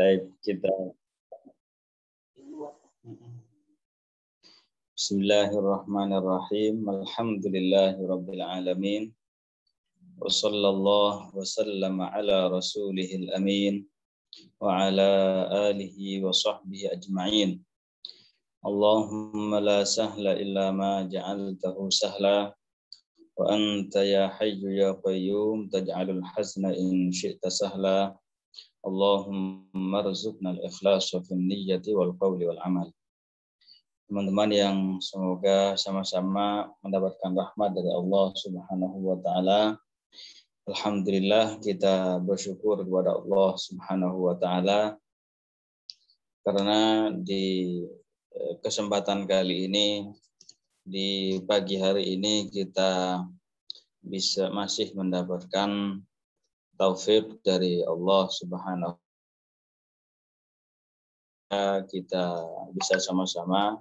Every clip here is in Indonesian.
Baik, kita Bismillahirrahmanirrahim. Alhamdulillahirabbil alamin. Wa sallallahu wa ala rasulihil amin wa ala alihi wa sahbihi ajma'in. Allahumma la sahla illa ma ja'altahu sahla wa anta ya hayyu ya qayyum taj'alul hasna in syi'ta sahla Allahumma rizukna al-ikhlas wa niyati wal qawli wal amal. Teman-teman yang semoga sama-sama mendapatkan rahmat dari Allah Subhanahu wa taala. Alhamdulillah kita bersyukur kepada Allah Subhanahu wa taala karena di eh, kesempatan kali ini di pagi hari ini kita bisa masih mendapatkan taufik dari Allah Subhanahu wa kita bisa sama-sama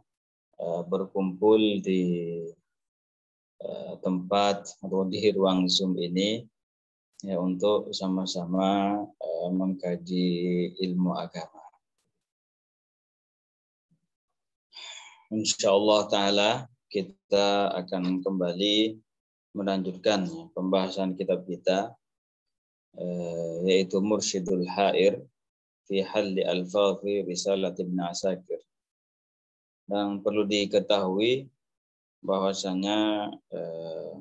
eh, berkumpul di eh, tempat atau di ruang Zoom ini ya untuk sama-sama eh, mengkaji ilmu agama. Insya Allah Ta'ala kita akan kembali melanjutkan pembahasan kitab kita Eh, yaitu Mursyidul Ha'ir fi halli al-fadhi risalat Ibn Asakir. Dan perlu diketahui bahwasanya eh,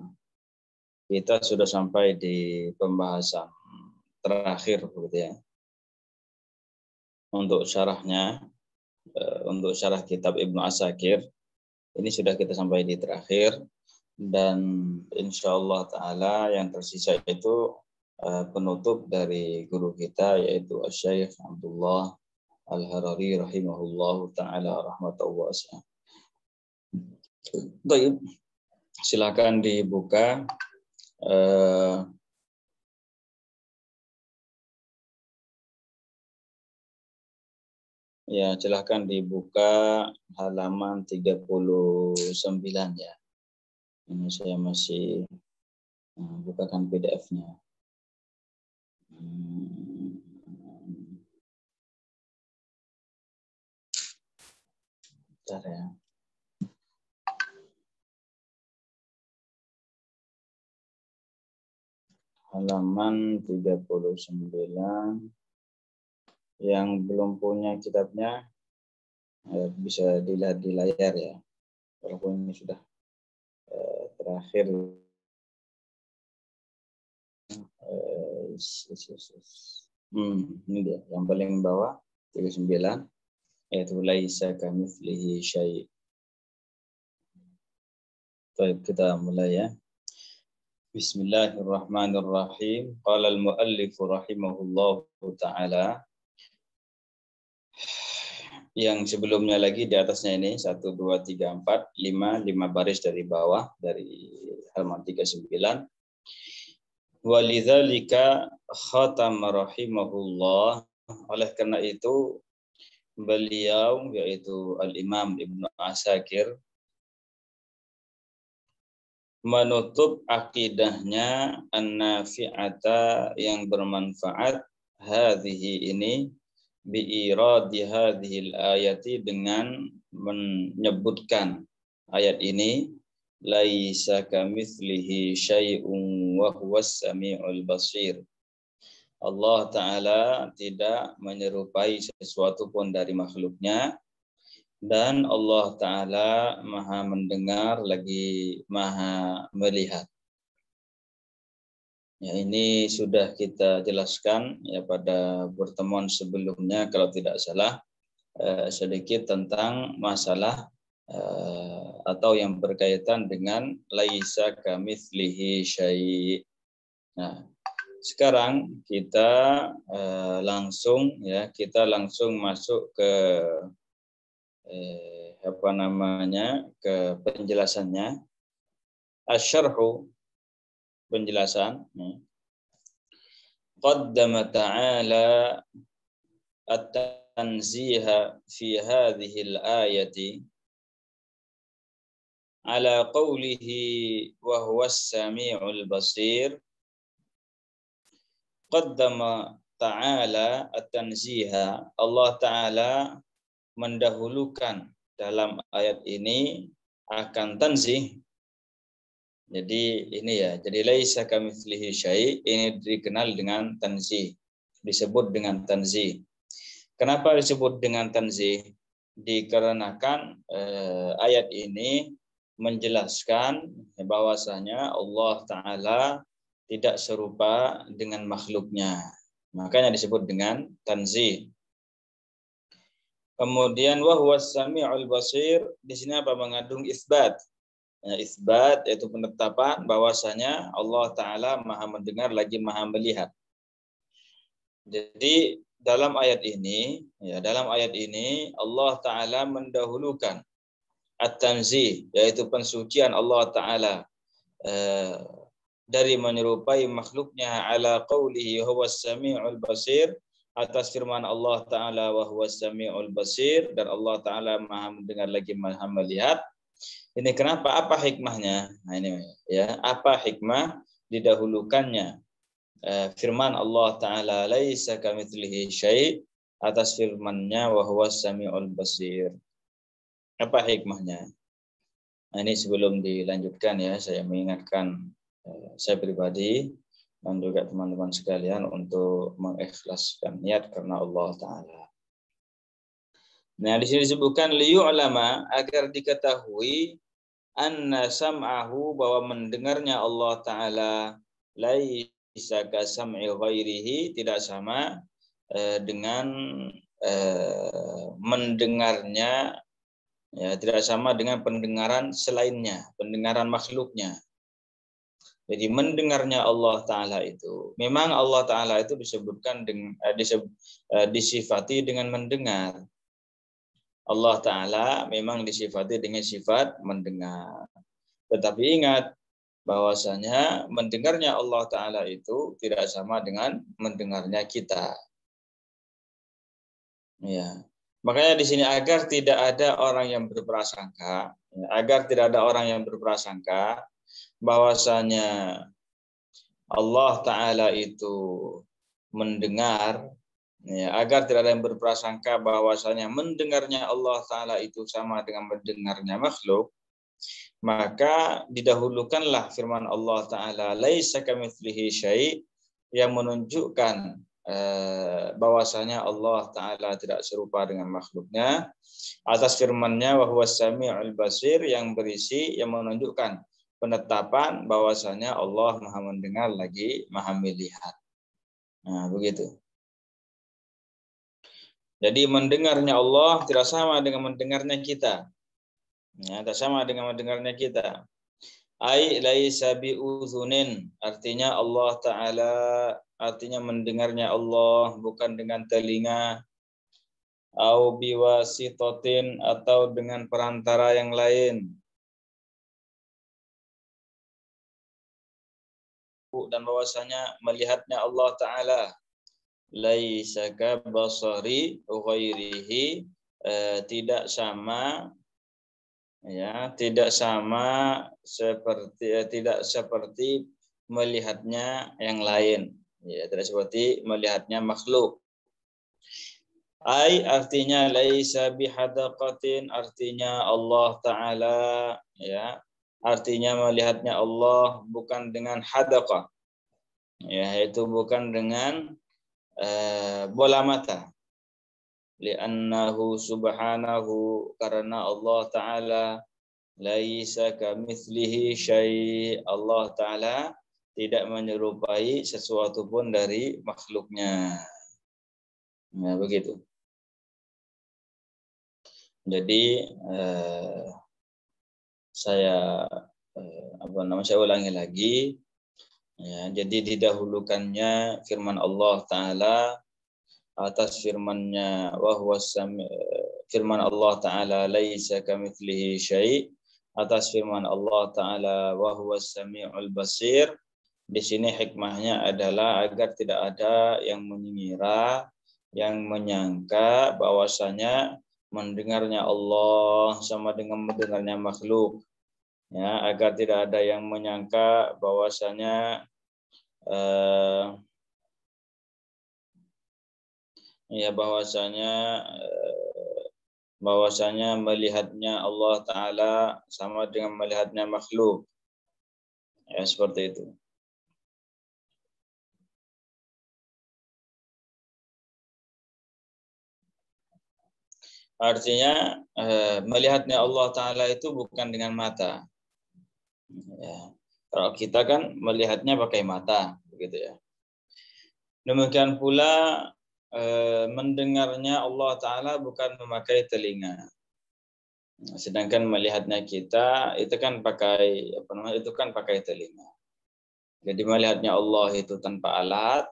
kita sudah sampai di pembahasan terakhir begitu ya. Untuk syarahnya eh, untuk syarah kitab Ibnu Asakir ini sudah kita sampai di terakhir dan insya Allah taala yang tersisa itu Eh, penutup dari guru kita yaitu Syekh Abdullah Al-Harari rahimahullahu taala rahmatahu Baik. Silakan dibuka eh, Ya, silahkan dibuka halaman 39 ya. Ini saya masih eh, bukakan PDF-nya. Bentar ya. Halaman 39 yang belum punya kitabnya eh, bisa dilihat di layar ya. Walaupun ini sudah eh, terakhir eh, yes, yes, yes, yes. Hmm, ini dia yang paling bawah 39 yaitu laisa kamitslihi syai. Baik, kita mulai ya. Bismillahirrahmanirrahim. Qala al-muallif rahimahullahu taala yang sebelumnya lagi di atasnya ini 1 2 3 4 5 5 baris dari bawah dari halaman 39 Walidhalika khatam rahimahullah. Oleh karena itu, beliau yaitu Al-Imam Ibnu Asakir menutup akidahnya an yang bermanfaat hadhihi ini biiradi hadhil ayati dengan menyebutkan ayat ini laisa kamitslihi syai'un wa huwas samiul basir. Allah Ta'ala tidak menyerupai sesuatu pun dari makhluknya, dan Allah Ta'ala maha mendengar lagi maha melihat. Ya, ini sudah kita jelaskan ya pada pertemuan sebelumnya kalau tidak salah eh, sedikit tentang masalah eh, atau yang berkaitan dengan laisa kamitslihi syai'. Nah, sekarang kita eh, langsung ya, kita langsung masuk ke eh, apa namanya? ke penjelasannya. Asyarhu penjelasan. Ya. Qaddama ta'ala at-tanziha fi hadhihi al-ayati ala qawlihi wa huwa samiul basir qaddama ta'ala at-tanziha Allah ta'ala mendahulukan dalam ayat ini akan tanzih jadi ini ya jadi laisa kamitslihi syai ini dikenal dengan tanzih disebut dengan tanzih kenapa disebut dengan tanzih dikarenakan eh, ayat ini menjelaskan bahwasanya Allah Ta'ala tidak serupa dengan makhluknya. Makanya disebut dengan tanzih. Kemudian wahwa sami'ul basir di sini apa mengandung isbat. Ya, isbat yaitu penetapan bahwasanya Allah taala Maha mendengar lagi Maha melihat. Jadi dalam ayat ini ya dalam ayat ini Allah taala mendahulukan at-tanzih yaitu pensucian Allah taala eh, dari menyerupai makhluknya ala qawlihi huwa samiul basir atas firman Allah taala wa huwa samiul basir dan Allah taala Maha mendengar lagi Maha melihat ini kenapa apa hikmahnya nah ini ya apa hikmah didahulukannya eh, firman Allah taala laisa kamitslihi syai' atas firman-Nya wa huwa samiul basir apa hikmahnya? Nah, ini sebelum dilanjutkan ya, saya mengingatkan eh, saya pribadi dan juga teman-teman sekalian untuk mengikhlaskan niat karena Allah Ta'ala. Nah, di sini disebutkan liyu'lama agar diketahui anna sam'ahu bahwa mendengarnya Allah Ta'ala laisa ka sam'i ghairihi tidak sama eh, dengan eh, mendengarnya ya tidak sama dengan pendengaran selainnya, pendengaran makhluknya. Jadi mendengarnya Allah Taala itu, memang Allah Taala itu disebutkan dengan eh, eh, disifati dengan mendengar. Allah Taala memang disifati dengan sifat mendengar. Tetapi ingat bahwasanya mendengarnya Allah Taala itu tidak sama dengan mendengarnya kita. Ya, Makanya di sini agar tidak ada orang yang berprasangka, ya, agar tidak ada orang yang berprasangka bahwasanya Allah taala itu mendengar ya, agar tidak ada yang berprasangka bahwasanya mendengarnya Allah taala itu sama dengan mendengarnya makhluk maka didahulukanlah firman Allah taala laisa kamitslihi syai' yang menunjukkan Eh, bahwasanya Allah Ta'ala tidak serupa dengan makhluknya atas firmannya bahwa sami'ul basir yang berisi yang menunjukkan penetapan bahwasanya Allah maha mendengar lagi maha melihat. Nah, begitu. Jadi mendengarnya Allah tidak sama dengan mendengarnya kita. Ya, tidak sama dengan mendengarnya kita. Ai laisa uzunin Artinya Allah Ta'ala, artinya mendengarnya Allah, bukan dengan telinga. Au biwasitotin atau dengan perantara yang lain. Dan bahwasanya melihatnya Allah Ta'ala. Laisa ka basari ghairihi. Eh, tidak sama ya tidak sama seperti eh, tidak seperti melihatnya yang lain ya tidak seperti melihatnya makhluk ai artinya laisa bihadaqatin artinya Allah taala ya artinya melihatnya Allah bukan dengan hadaqah ya itu bukan dengan uh, bola mata li'annahu subhanahu karena Allah taala laisa kamitslihi syai Allah taala tidak menyerupai sesuatu pun dari makhluknya. Nah, begitu. Jadi eh, saya eh, apa namanya saya ulangi lagi ya, jadi didahulukannya firman Allah taala atas firmannya wa huwa eh, firman Allah taala laisa kamitslihi syai' atas firman Allah Ta'ala wa huwa sami'ul basir. Di sini hikmahnya adalah agar tidak ada yang mengira, yang menyangka bahwasanya mendengarnya Allah sama dengan mendengarnya makhluk. Ya, agar tidak ada yang menyangka bahwasanya eh, ya bahwasanya eh, bahwasanya melihatnya Allah Ta'ala sama dengan melihatnya makhluk. Ya, seperti itu. Artinya eh, melihatnya Allah Ta'ala itu bukan dengan mata. Ya. Kalau kita kan melihatnya pakai mata. begitu ya. Demikian pula Eh, mendengarnya Allah Ta'ala bukan memakai telinga. Sedangkan melihatnya kita itu kan pakai apa namanya itu kan pakai telinga. Jadi melihatnya Allah itu tanpa alat,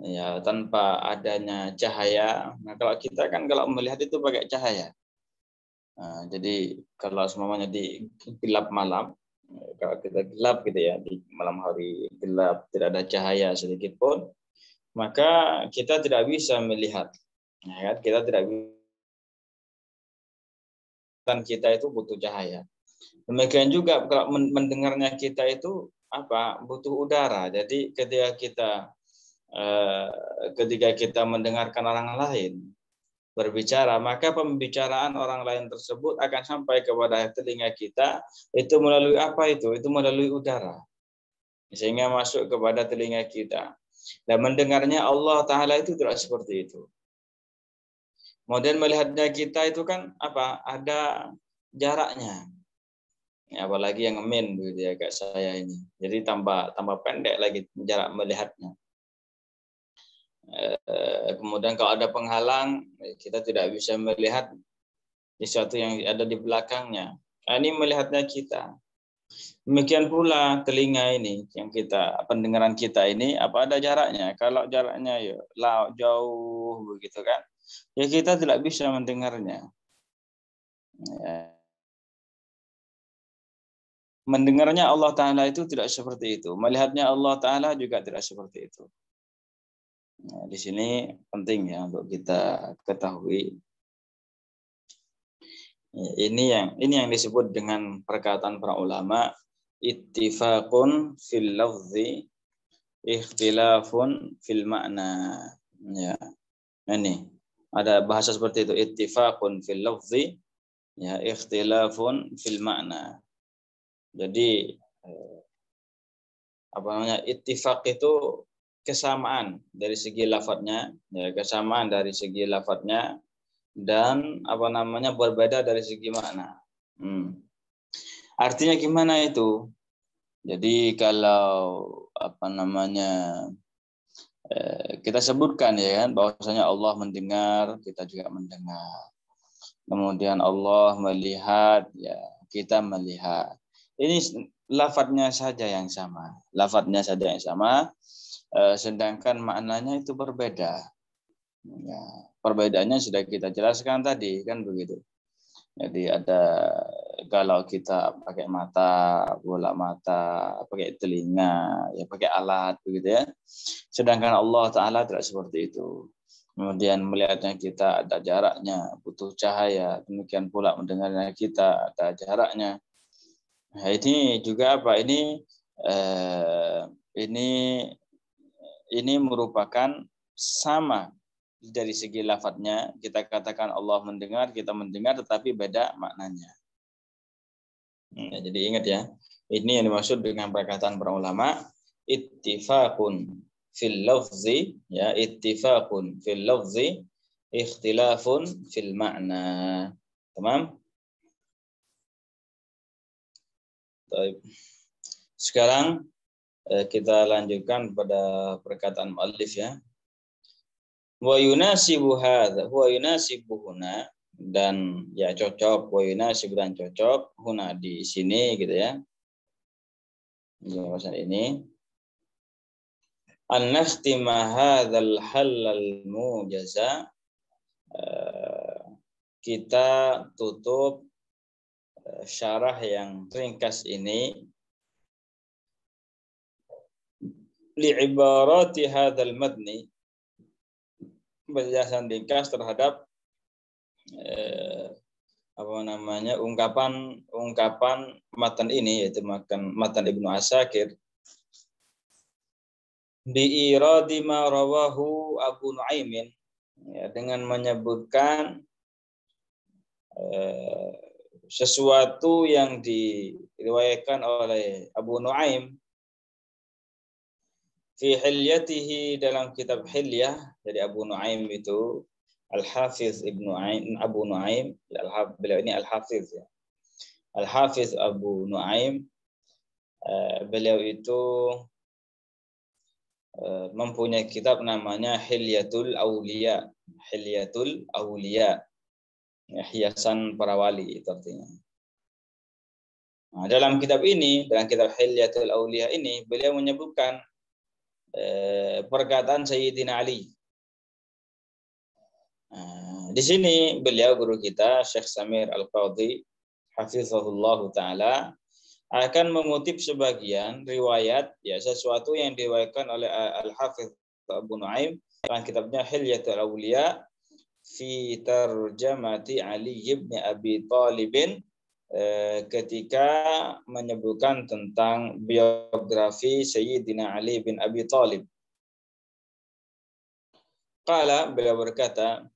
ya tanpa adanya cahaya. Nah kalau kita kan kalau melihat itu pakai cahaya. Nah, jadi kalau semuanya di gelap malam, kalau kita gelap gitu ya di malam hari gelap tidak ada cahaya sedikit pun, maka kita tidak bisa melihat. Ya kan? Kita tidak bisa dan kita itu butuh cahaya. Demikian juga kalau mendengarnya kita itu apa butuh udara. Jadi ketika kita eh, ketika kita mendengarkan orang lain berbicara, maka pembicaraan orang lain tersebut akan sampai kepada telinga kita itu melalui apa itu? Itu melalui udara. Sehingga masuk kepada telinga kita. Dan mendengarnya Allah Ta'ala itu tidak seperti itu. Kemudian melihatnya kita itu kan apa? Ada jaraknya. Ya, apalagi yang min gitu ya kayak saya ini. Jadi tambah tambah pendek lagi jarak melihatnya. Eh, kemudian kalau ada penghalang, kita tidak bisa melihat sesuatu yang ada di belakangnya. Nah, ini melihatnya kita. Demikian pula telinga ini yang kita pendengaran kita ini apa ada jaraknya? Kalau jaraknya ya jauh begitu kan, ya kita tidak bisa mendengarnya. Ya. Mendengarnya Allah Taala itu tidak seperti itu, melihatnya Allah Taala juga tidak seperti itu. Nah, di sini penting ya untuk kita ketahui ya, ini yang ini yang disebut dengan perkataan para ulama ittifaqun fil lafzi ikhtilafun fil makna ya ini ada bahasa seperti itu ittifaqun fil lafzi ya ikhtilafun fil makna jadi eh, apa namanya ittifaq itu kesamaan dari segi lafadznya ya kesamaan dari segi lafadznya dan apa namanya berbeda dari segi makna hmm. Artinya gimana itu? Jadi kalau apa namanya eh, kita sebutkan ya kan bahwasanya Allah mendengar, kita juga mendengar. Kemudian Allah melihat, ya kita melihat. Ini lafadznya saja yang sama, lafadznya saja yang sama, eh, sedangkan maknanya itu berbeda. Ya, perbedaannya sudah kita jelaskan tadi kan begitu. Jadi ada kalau kita pakai mata, bola mata, pakai telinga, ya pakai alat begitu ya. Sedangkan Allah Taala tidak seperti itu. Kemudian melihatnya kita ada jaraknya, butuh cahaya. Demikian pula mendengarnya kita ada jaraknya. Nah, ini juga apa? Ini eh, ini ini merupakan sama dari segi lafadznya kita katakan Allah mendengar, kita mendengar tetapi beda maknanya. Hmm, ya, jadi ingat ya, ini yang dimaksud dengan perkataan para ulama ittifaqun fil lafzi ya ittifaqun fil lafzi ikhtilafun fil makna, Tamam? Baik. Sekarang eh, kita lanjutkan pada perkataan muallif ya. Wa yunasibu hadza wa yunasibu huna dan ya cocok wayuna sebutan cocok huna di sini gitu ya jawaban ini an naftima hadzal halal jaza. Eh, kita tutup eh, syarah yang ringkas ini li'ibarati hadzal madni penjelasan ringkas terhadap eh, apa namanya ungkapan ungkapan matan ini yaitu makan matan Ibnu Asakir di iradi rawahu Abu Nuaimin ya, dengan menyebutkan eh, sesuatu yang diriwayatkan oleh Abu Nuaim fi hilyatihi dalam kitab hilyah dari Abu Nuaim itu Al-Hafiz Ibnu Abu Nuaim, Al beliau ini Al-Hafiz ya. Al-Hafiz Abu Nuaim eh, beliau itu eh, mempunyai kitab namanya Hilyatul Aulia. Hilyatul Aulia. hiasan para wali itu artinya. Nah, dalam kitab ini, dalam kitab Hilyatul Aulia ini, beliau menyebutkan eh, perkataan Sayyidina Ali di sini beliau guru kita Syekh Samir Al-Qadhi hafizahullah taala akan mengutip sebagian riwayat ya sesuatu yang diriwayatkan oleh Al-Hafiz Abu Nuaim dalam kitabnya Hilyatul Awliya fi tarjamati Ali ibn Abi Talib eh, ketika menyebutkan tentang biografi Sayyidina Ali bin Abi Talib. Kala beliau berkata,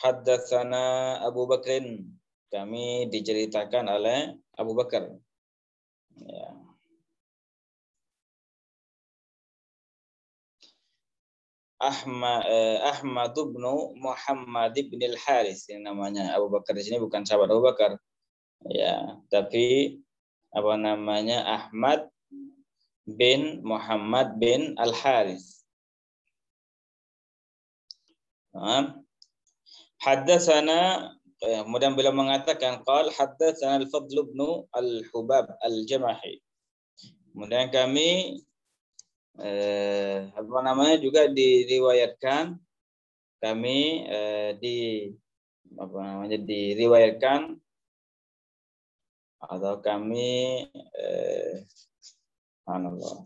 haddatsana Abu Bakrin. Kami diceritakan oleh Abu Bakar. Ya. Ahmad eh, Ahmad bin Muhammad bin Al Haris ini namanya Abu Bakar di sini bukan sahabat Abu Bakar ya tapi apa namanya Ahmad bin Muhammad bin Al Haris nah, Haddatsana eh, kemudian beliau mengatakan qal haddatsana al-Fadl ibn al-Hubab al-Jamahi. Kemudian kami eh, apa namanya juga diriwayatkan kami eh, di apa namanya diriwayatkan atau kami eh, Allah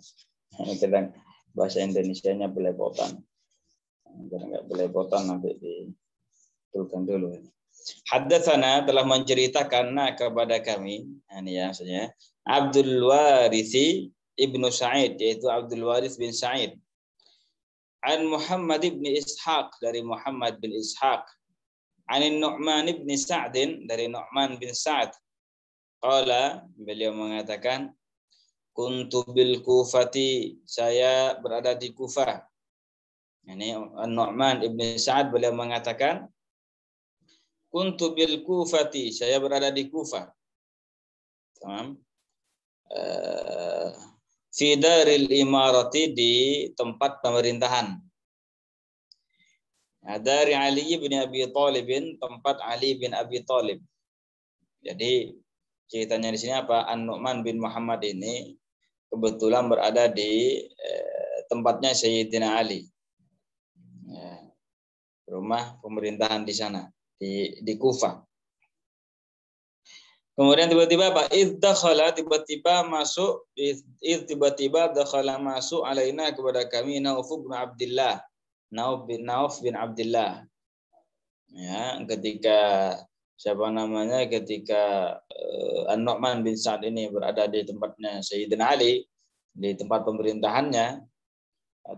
kita bahasa Indonesia-nya belepotan. Kita nggak belepotan nanti di betulkan dulu ini. Haddatsana telah menceritakan nah kepada kami, nah ini ya maksudnya, Abdul Warisi Ibnu Sa'id yaitu Abdul Waris bin Sa'id. An Muhammad ibn Ishaq dari Muhammad bin Ishaq. An Nu'man ibn Sa'din dari Nu'man bin Sa'd. Qala beliau mengatakan kuntu bil Kufati saya berada di Kufah. Ini An Nu'man ibn Sa'ad beliau mengatakan Kuntu bil kufati. Saya berada di Kufa. Tamam. Eh, Fidaril imarati di tempat pemerintahan. Nah, dari Ali bin Abi Thalibin tempat Ali bin Abi Talib Jadi ceritanya di sini apa? An-Nu'man bin Muhammad ini kebetulan berada di eh, tempatnya Sayyidina Ali. Ya, rumah pemerintahan di sana di di Kufa. Kemudian tiba-tiba apa? Izdakhala tiba-tiba masuk iz tiba-tiba dakhala masuk alaina kepada kami Nauf bin Abdullah. Nauf bin Nauf bin Abdullah. Ya, ketika siapa namanya ketika uh, An-Nu'man bin Sa'ad ini berada di tempatnya Sayyidina Ali di tempat pemerintahannya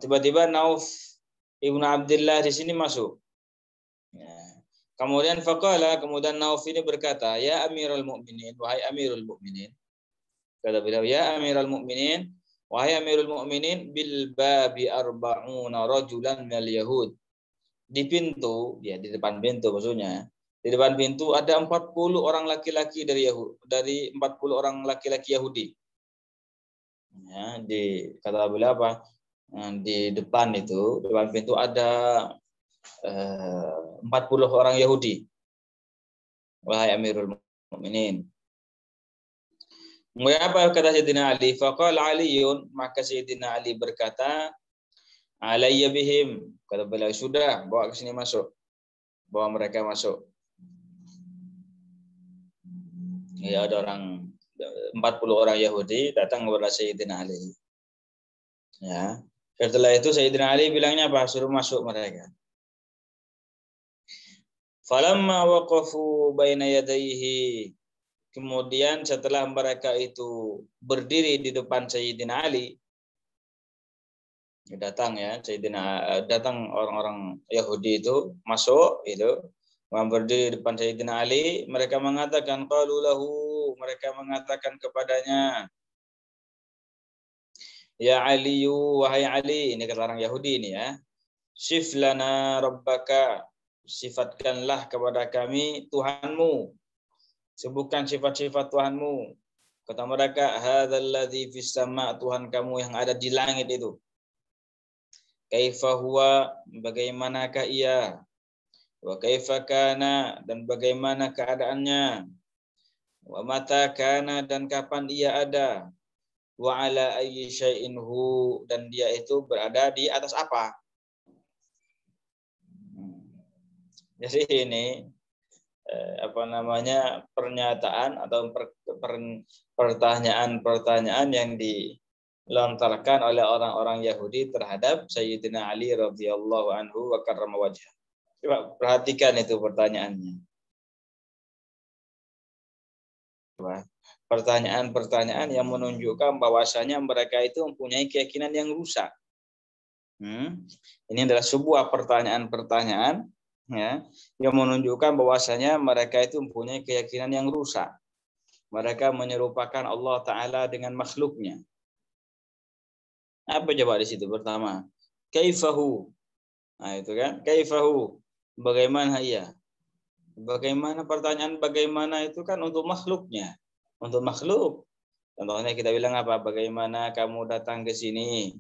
tiba-tiba Nauf Ibnu Abdullah di sini masuk Kemudian faqala, kemudian Nauf ini berkata, "Ya Amirul Mukminin, wahai Amirul Mukminin." Kata beliau, "Ya Amirul Mukminin, wahai Amirul Mukminin, bil babi arba'una rajulan minal yahud." Di pintu, ya di depan pintu maksudnya. Di depan pintu ada 40 orang laki-laki dari Yahudi, dari 40 orang laki-laki Yahudi. Ya, di kata beliau apa? Nah, di depan itu, depan pintu ada 40 eh, orang Yahudi. Wahai Amirul Mukminin. Kemudian apa kata Sayyidina Ali? Faqala Aliun, maka Sayyidina Ali berkata, alayya bihim. Kata beliau, sudah, bawa ke sini masuk. Bawa mereka masuk. Ya, ada orang 40 orang Yahudi datang kepada Sayyidina Ali. Ya. Setelah itu Sayyidina Ali bilangnya apa? Suruh masuk mereka. Falamma waqafu baina yadaihi Kemudian setelah mereka itu berdiri di depan Sayyidina Ali, datang ya Sayyidina eh, datang orang-orang Yahudi itu masuk itu berdiri di depan Sayyidina Ali, mereka mengatakan qalu lahu, mereka mengatakan kepadanya Ya Aliyu, wahai Ali, ini kata orang Yahudi ini ya. shiflana rabbaka, sifatkanlah kepada kami Tuhanmu. Sebutkan sifat-sifat Tuhanmu. Kata mereka, hadzalladzi fis sama' Tuhan kamu yang ada di langit itu. Kaifa huwa, bagaimanakah ia? Wa kaifa kana dan bagaimana keadaannya? Wa mata kana dan kapan ia ada? Wa ala ayyi syai'in hu dan dia itu berada di atas apa? Jadi ini eh, apa namanya pernyataan atau pertanyaan-pertanyaan yang dilontarkan oleh orang-orang Yahudi terhadap Sayyidina Ali radhiyallahu anhu wa karrama wajah. Coba perhatikan itu pertanyaannya. pertanyaan-pertanyaan yang menunjukkan bahwasanya mereka itu mempunyai keyakinan yang rusak. Hmm. Ini adalah sebuah pertanyaan-pertanyaan ya yang menunjukkan bahwasanya mereka itu mempunyai keyakinan yang rusak. Mereka menyerupakan Allah Taala dengan makhluknya. Apa coba di situ pertama? Kaifahu. Nah, itu kan. Kaifahu. Bagaimana ia? Bagaimana pertanyaan bagaimana itu kan untuk makhluknya. Untuk makhluk. Contohnya kita bilang apa? Bagaimana kamu datang ke sini?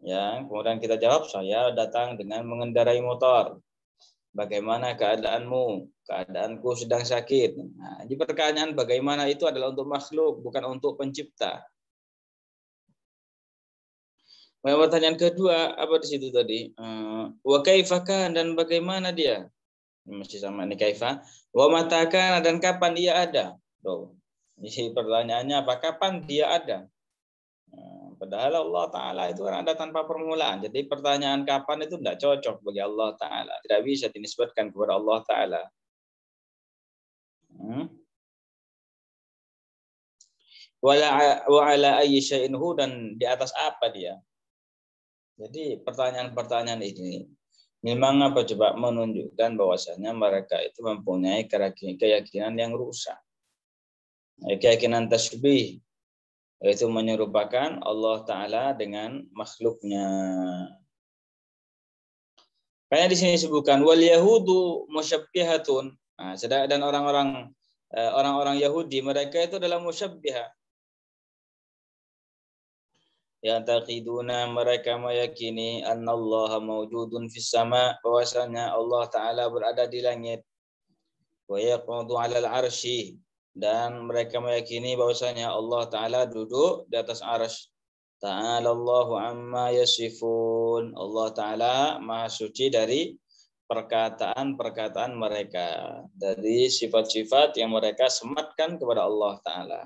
Ya, kemudian kita jawab saya datang dengan mengendarai motor bagaimana keadaanmu? Keadaanku sedang sakit. Nah, jadi pertanyaan bagaimana itu adalah untuk makhluk, bukan untuk pencipta. Nah, pertanyaan kedua, apa di situ tadi? Eh, wa kaifaka dan bagaimana dia? Masih sama ini kaifa. Wa mataka dan kapan dia ada? Tuh. Isi pertanyaannya apa? Kapan dia ada? Padahal Allah Ta'ala itu kan ada tanpa permulaan. Jadi pertanyaan kapan itu tidak cocok bagi Allah Ta'ala. Tidak bisa dinisbatkan kepada Allah Ta'ala. Hmm. Wa'ala ayyi syai'in dan di atas apa dia? Jadi pertanyaan-pertanyaan ini memang apa coba menunjukkan bahwasanya mereka itu mempunyai keyakinan yang rusak. Keyakinan tasbih, yaitu menyerupakan Allah Ta'ala dengan makhluknya. Kayak di sini disebutkan wal Yahudu musyabbihatun. Nah, dan orang-orang eh, orang-orang Yahudi mereka itu adalah musyabbiha. taqiduna mereka meyakini Allah mawjudun fis sama bahwasanya Allah taala berada di langit wa yaqudu 'alal dan mereka meyakini bahwasanya Allah taala duduk di atas arasy. Ta'ala Allahu amma yasifun. Allah taala maha suci dari perkataan-perkataan mereka, dari sifat-sifat yang mereka sematkan kepada Allah taala.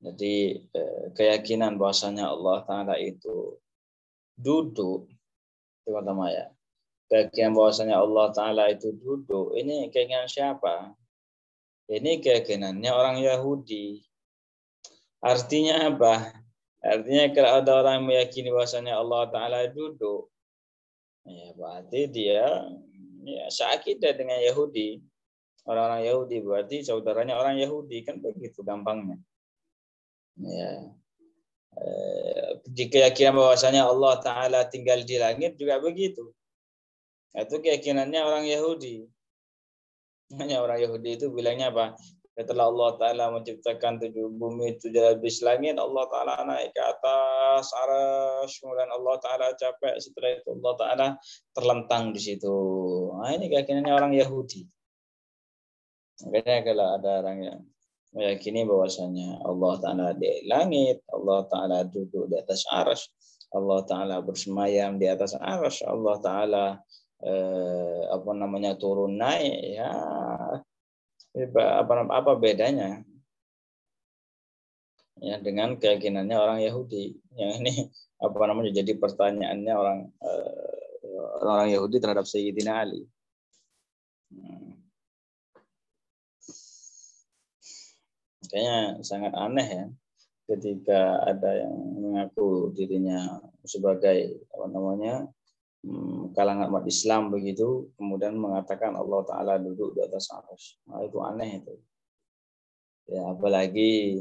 Jadi eh, keyakinan bahwasanya Allah taala itu duduk teman-teman ya. Keyakinan bahwasanya Allah taala itu duduk, ini keinginan siapa? Ini keyakinannya orang Yahudi. Artinya apa? Artinya kalau ada orang meyakini bahwasanya Allah Ta'ala duduk, ya berarti dia ya, seakidah dengan Yahudi. Orang-orang Yahudi berarti saudaranya orang Yahudi. Kan begitu gampangnya. Ya. Eh, jika keyakinan bahwasanya Allah Ta'ala tinggal di langit juga begitu. Itu keyakinannya orang Yahudi. Hanya orang Yahudi itu bilangnya apa? Setelah Allah Ta'ala menciptakan tujuh bumi, tujuh lebih langit, Allah Ta'ala naik ke atas arah dan Allah Ta'ala capek, setelah itu Allah Ta'ala terlentang di situ. Nah, ini keyakinannya orang Yahudi. Makanya kalau ada orang yang meyakini bahwasanya Allah Ta'ala di langit, Allah Ta'ala duduk di atas aras, Allah Ta'ala bersemayam di atas aras, Allah Ta'ala eh, apa namanya turun naik ya apa apa bedanya ya dengan keyakinannya orang Yahudi yang ini apa namanya jadi pertanyaannya orang eh, orang Yahudi terhadap Sayyidina Ali hmm. kayaknya sangat aneh ya ketika ada yang mengaku dirinya sebagai apa namanya Hmm, kalangan umat Islam begitu kemudian mengatakan Allah Taala duduk di atas arus nah, itu aneh itu ya apalagi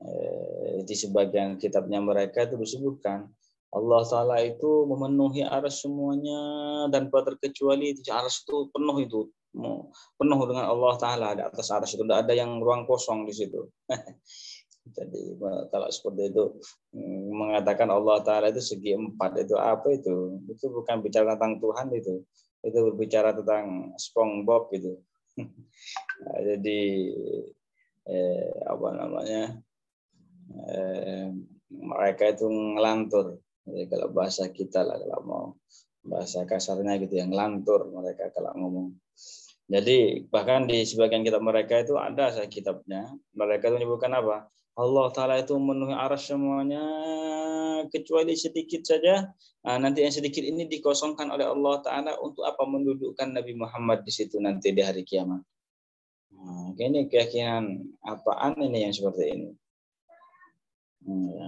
eh, di sebagian kitabnya mereka itu disebutkan Allah Taala itu memenuhi arus semuanya dan tanpa terkecuali di arus itu penuh itu penuh dengan Allah Taala di atas arus itu tidak ada yang ruang kosong di situ Jadi kalau seperti itu mm, mengatakan Allah Taala itu segi empat itu apa itu? Itu bukan bicara tentang Tuhan itu, itu berbicara tentang SpongeBob gitu. Nah, jadi eh, apa namanya eh, mereka itu ngelantur. Jadi kalau bahasa kita lah kalau mau bahasa kasarnya gitu yang ngelantur mereka kalau ngomong. Jadi bahkan di sebagian kitab mereka itu ada saya kitabnya mereka itu menyebutkan apa? Allah Ta'ala itu memenuhi arah semuanya, kecuali sedikit saja. Nah, nanti yang sedikit ini dikosongkan oleh Allah Ta'ala untuk apa? Mendudukkan Nabi Muhammad di situ nanti di hari kiamat. Nah, ini keyakinan apaan ini yang seperti ini? Hmm, ya.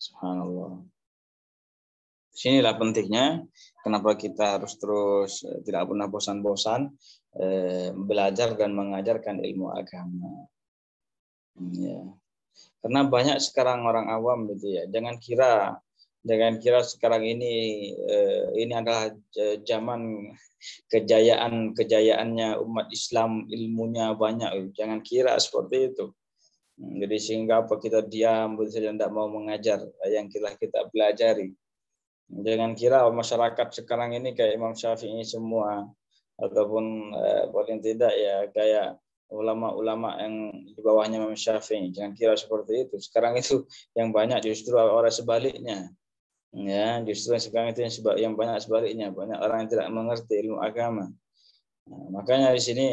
Subhanallah. Sinilah pentingnya kenapa kita harus terus eh, tidak pernah bosan-bosan eh, belajar dan mengajarkan ilmu agama. Ya. Karena banyak sekarang orang awam gitu ya. Jangan kira jangan kira sekarang ini eh, ini adalah eh, zaman kejayaan kejayaannya umat Islam ilmunya banyak jangan kira seperti itu hmm, jadi sehingga apa kita diam saja tidak mau mengajar eh, yang kita kita pelajari jangan kira masyarakat sekarang ini kayak Imam Syafi'i semua ataupun eh, paling tidak ya kayak ulama-ulama yang di bawahnya Imam Syafi'i. Jangan kira seperti itu. Sekarang itu yang banyak justru orang sebaliknya. Ya, justru sekarang itu yang, yang banyak sebaliknya. Banyak orang yang tidak mengerti ilmu agama. Nah, makanya di sini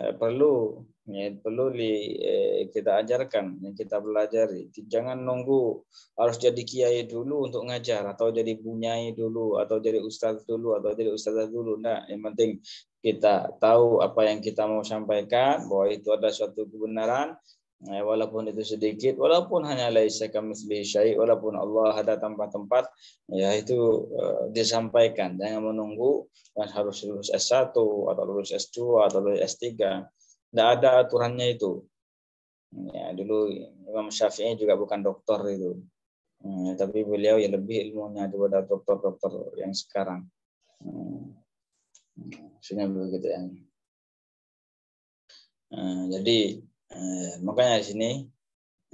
eh, perlu ya, perlu di, eh, kita ajarkan, yang kita pelajari. Jangan nunggu harus jadi kiai dulu untuk ngajar atau jadi bunyai dulu atau jadi ustadz dulu atau jadi ustazah dulu. Nah, yang penting kita tahu apa yang kita mau sampaikan bahwa itu ada suatu kebenaran eh, walaupun itu sedikit walaupun hanya laisa kamitsli syai walaupun Allah ada tempat-tempat ya itu eh, disampaikan jangan menunggu dan harus lulus S1 atau lulus S2 atau lulus S3 tidak ada aturannya itu ya dulu Imam Syafi'i juga bukan dokter itu hmm, tapi beliau yang lebih ilmunya daripada dokter-dokter yang sekarang hmm maksudnya begitu ya eh, jadi eh, makanya di sini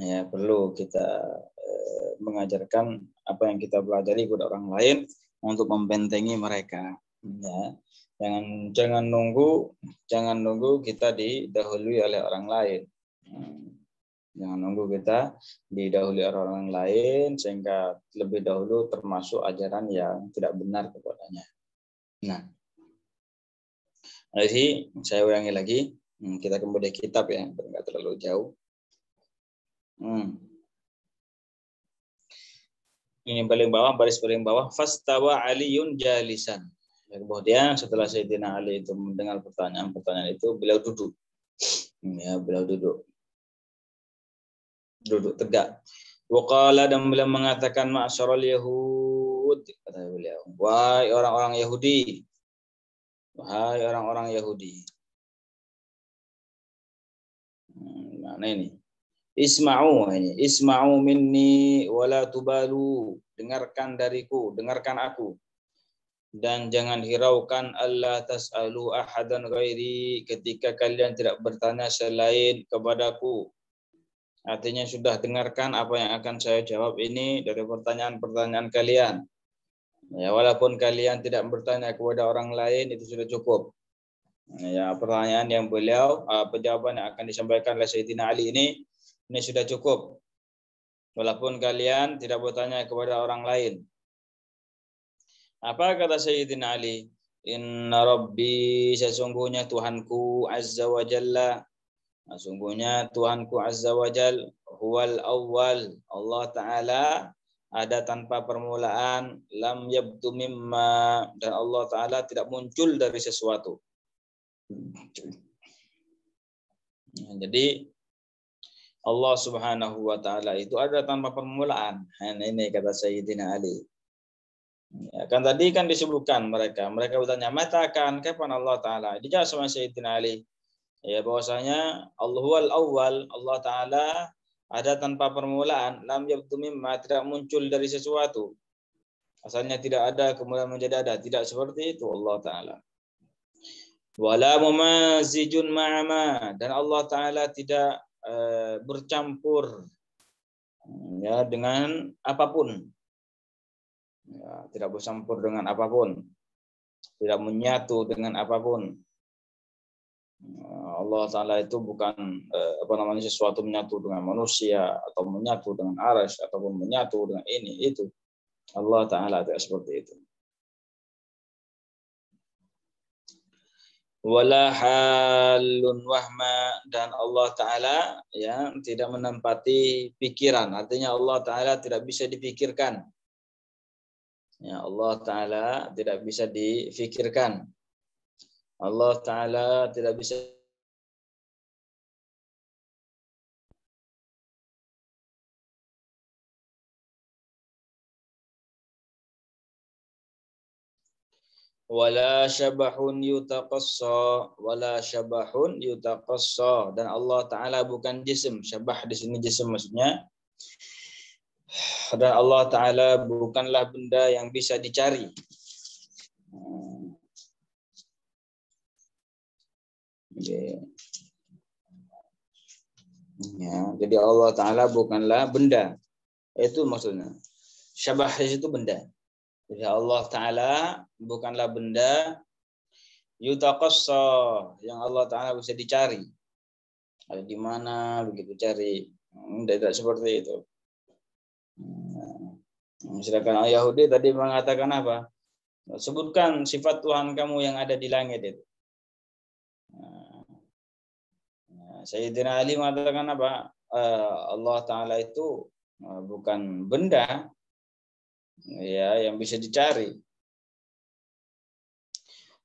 ya perlu kita eh, mengajarkan apa yang kita pelajari kepada orang lain untuk membentengi mereka ya jangan jangan nunggu jangan nunggu kita didahului oleh orang lain jangan nunggu kita didahului oleh orang lain sehingga lebih dahulu termasuk ajaran yang tidak benar kepadanya nah Nah, jadi saya ulangi lagi, hmm, kita kembali ke kitab ya, nggak terlalu jauh. Hmm. Ini paling bawah, baris paling bawah. Fastawa Aliun jalisan. Kemudian setelah Sayyidina Ali itu mendengar pertanyaan-pertanyaan itu, beliau duduk. Hmm, ya, beliau duduk. Duduk tegak. Waqala dan beliau mengatakan Ma'asyarul Yahud, kata beliau. Wahai orang-orang Yahudi, Wahai orang-orang Yahudi. Hmm, mana ini? Isma'u ini. Isma'u minni wala tubalu. Dengarkan dariku, dengarkan aku. Dan jangan hiraukan Allah tas'alu ahadan ghairi ketika kalian tidak bertanya selain kepadaku. Artinya sudah dengarkan apa yang akan saya jawab ini dari pertanyaan-pertanyaan kalian. Ya, walaupun kalian tidak bertanya kepada orang lain itu sudah cukup. Ya, pertanyaan yang beliau uh, ah, jawaban yang akan disampaikan oleh Sayyidina Ali ini ini sudah cukup. Walaupun kalian tidak bertanya kepada orang lain. Apa kata Sayyidina Ali? Inna Rabbi sesungguhnya Tuhanku Azza wa Jalla sesungguhnya Tuhanku Azza wa Jalla. huwal awwal Allah Ta'ala ada tanpa permulaan lam yabdu mimma dan Allah taala tidak muncul dari sesuatu. Nah, jadi Allah Subhanahu wa taala itu ada tanpa permulaan. Nah, ini kata Sayyidina Ali. Ya, kan tadi kan disebutkan mereka, mereka bertanya matakan kapan Allah taala. Dijawab sama Sayyidina Ali. Ya bahwasanya Al Awal, Allah taala ada tanpa permulaan lam yabtu mimma tidak muncul dari sesuatu asalnya tidak ada kemudian menjadi ada tidak seperti itu Allah taala wala mumazijun ma'ama dan Allah taala tidak eh, bercampur ya dengan apapun ya, tidak bercampur dengan apapun tidak menyatu dengan apapun Allah Ta'ala itu bukan eh, apa namanya sesuatu menyatu dengan manusia atau menyatu dengan aras ataupun menyatu dengan ini itu Allah Ta'ala tidak seperti itu wala halun wahma dan Allah Ta'ala ya tidak menempati pikiran artinya Allah Ta'ala tidak bisa dipikirkan ya Allah Ta'ala tidak bisa dipikirkan. Allah Ta'ala tidak bisa wala syabahun yutaqassa wala syabahun yutaqassa dan Allah taala bukan jisim syabah di sini jisim maksudnya dan Allah taala bukanlah benda yang bisa dicari Iya. Ya, jadi Allah Ta'ala bukanlah benda. Itu maksudnya. Syabah itu benda. Jadi Allah Ta'ala bukanlah benda yutaqassa yang Allah Ta'ala bisa dicari. Ada di mana, begitu cari. Hmm, tidak seperti itu. Hmm, Sedangkan Yahudi tadi mengatakan apa? Sebutkan sifat Tuhan kamu yang ada di langit itu. Sayyidina Ali mengatakan apa? Eh, Allah Ta'ala itu eh, bukan benda ya yang bisa dicari.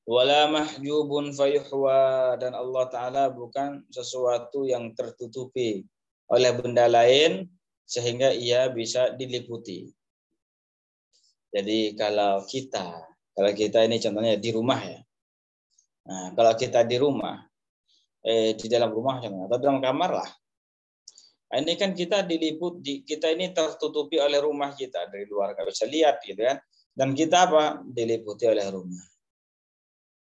Wala mahjubun fayuhwa dan Allah Ta'ala bukan sesuatu yang tertutupi oleh benda lain sehingga ia bisa diliputi. Jadi kalau kita, kalau kita ini contohnya di rumah ya. Nah, kalau kita di rumah, eh, di dalam rumah atau dalam kamar lah. Nah, ini kan kita diliput, kita ini tertutupi oleh rumah kita dari luar nggak bisa lihat gitu kan. Dan kita apa diliputi oleh rumah.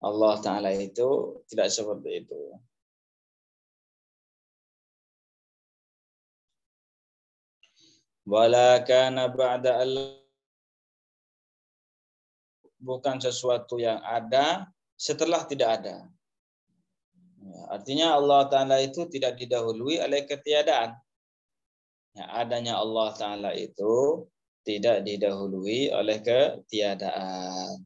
Allah Taala itu tidak seperti itu. Wala ba'da bukan sesuatu yang ada setelah tidak ada. Artinya Allah Ta'ala itu tidak didahului oleh ketiadaan. Ya, adanya Allah Ta'ala itu tidak didahului oleh ketiadaan.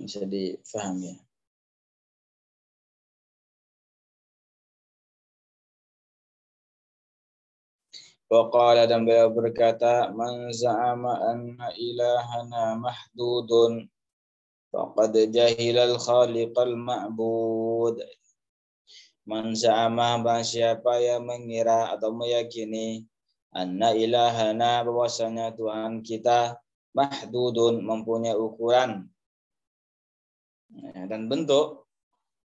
Bisa difahami ya. dan beliau berkata, Man za'ama anna ilahana mahdudun faqad khaliq al ma'bud man za'ama siapa yang mengira atau meyakini anna ilahana bahwasanya Tuhan kita mahdudun mempunyai ukuran ya, dan bentuk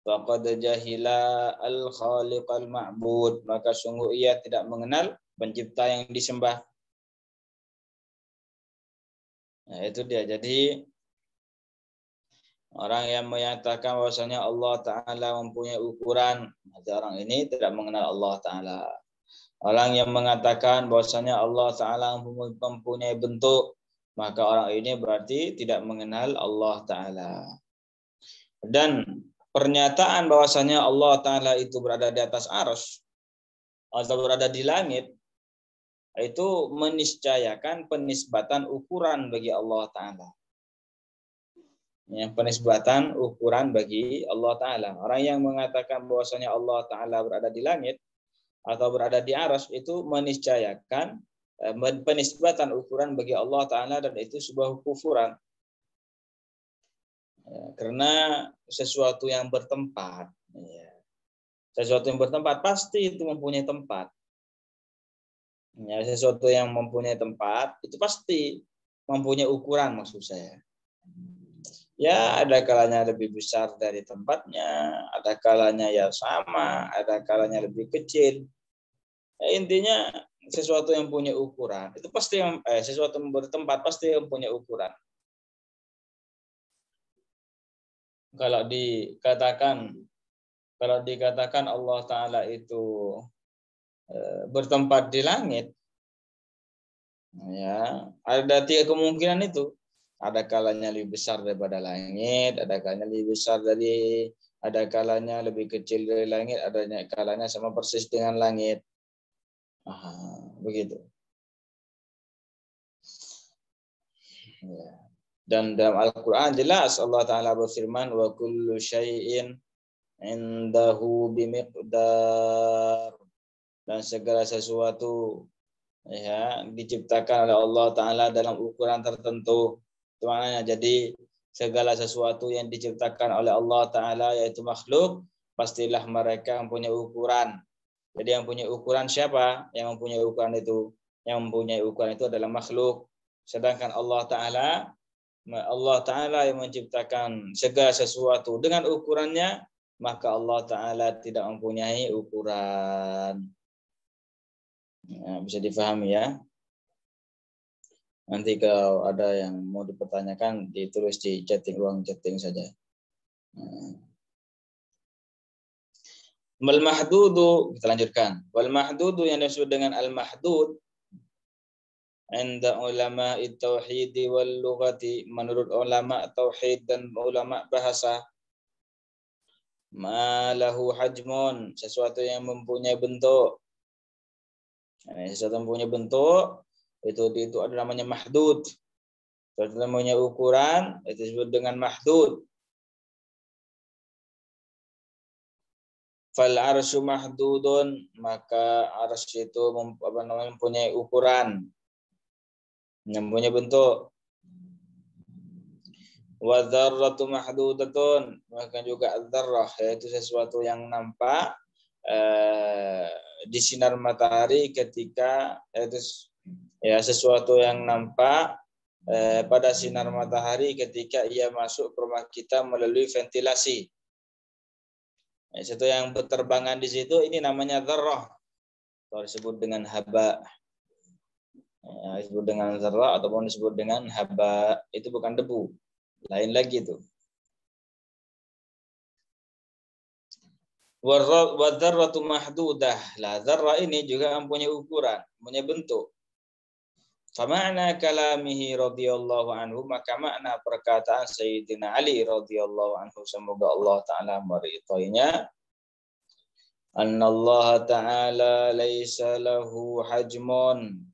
faqad jahila al khaliq al ma'bud maka sungguh ia tidak mengenal pencipta yang disembah nah itu dia jadi Orang yang menyatakan bahwasanya Allah Ta'ala mempunyai ukuran, maka orang ini tidak mengenal Allah Ta'ala. Orang yang mengatakan bahwasanya Allah Ta'ala mempunyai bentuk, maka orang ini berarti tidak mengenal Allah Ta'ala. Dan pernyataan bahwasanya Allah Ta'ala itu berada di atas arus, atau berada di langit, itu meniscayakan penisbatan ukuran bagi Allah Ta'ala ya, penisbatan ukuran bagi Allah Ta'ala. Orang yang mengatakan bahwasanya Allah Ta'ala berada di langit atau berada di aras itu meniscayakan eh, penisbatan ukuran bagi Allah Ta'ala dan itu sebuah kufuran. Ya, karena sesuatu yang bertempat, ya. sesuatu yang bertempat pasti itu mempunyai tempat. Ya, sesuatu yang mempunyai tempat itu pasti mempunyai ukuran maksud saya ya ada kalanya lebih besar dari tempatnya, ada kalanya ya sama, ada kalanya lebih kecil. Ya, intinya sesuatu yang punya ukuran itu pasti yang eh, sesuatu yang bertempat pasti yang punya ukuran. Kalau dikatakan kalau dikatakan Allah Taala itu eh, bertempat di langit, ya ada tiga kemungkinan itu ada kalanya lebih besar daripada langit, ada kalanya lebih besar dari ada kalanya lebih kecil dari langit, ada kalanya sama persis dengan langit. Aha, begitu. Ya. Dan dalam Al-Qur'an jelas Allah taala berfirman wa kullu syai'in indahu bimiqdar dan segala sesuatu ya diciptakan oleh Allah taala dalam ukuran tertentu Tuhannya. Jadi segala sesuatu yang diciptakan oleh Allah Ta'ala yaitu makhluk, pastilah mereka mempunyai ukuran. Jadi yang punya ukuran siapa? Yang mempunyai ukuran itu. Yang mempunyai ukuran itu adalah makhluk. Sedangkan Allah Ta'ala, Allah Ta'ala yang menciptakan segala sesuatu dengan ukurannya, maka Allah Ta'ala tidak mempunyai ukuran. Nah, bisa difahami ya. Nanti kalau ada yang mau dipertanyakan, ditulis di chatting ruang chatting saja. Wal hmm. mahdudu, kita lanjutkan. Wal mahdudu yang disebut dengan al mahdud Anda ulama tauhid wal lughati menurut ulama tauhid dan ulama bahasa malahu hajmun sesuatu yang mempunyai bentuk sesuatu yang mempunyai bentuk itu itu ada namanya mahdud. Suatu namanya ukuran, itu disebut dengan mahdud. Fal arsu mahdudun, maka ars itu apa namanya, mempunyai ukuran, mempunyai bentuk. Wa dzarratu mahdudatun, maka juga dzarrah yaitu sesuatu yang nampak eh, di sinar matahari ketika itu ya sesuatu yang nampak eh, pada sinar matahari ketika ia masuk ke rumah kita melalui ventilasi. Ya, sesuatu yang berterbangan di situ ini namanya zarrah atau disebut dengan haba. Ya, disebut dengan zarrah ataupun disebut dengan haba itu bukan debu, lain lagi itu. Wadzarratu mahdudah. Lah zarrah ini juga mempunyai ukuran, mempunyai bentuk Fama'na kalamihi radhiyallahu anhu maka makna perkataan Sayyidina Ali radhiyallahu anhu semoga Allah taala meridhoinya Allah taala laisa lahu hajmun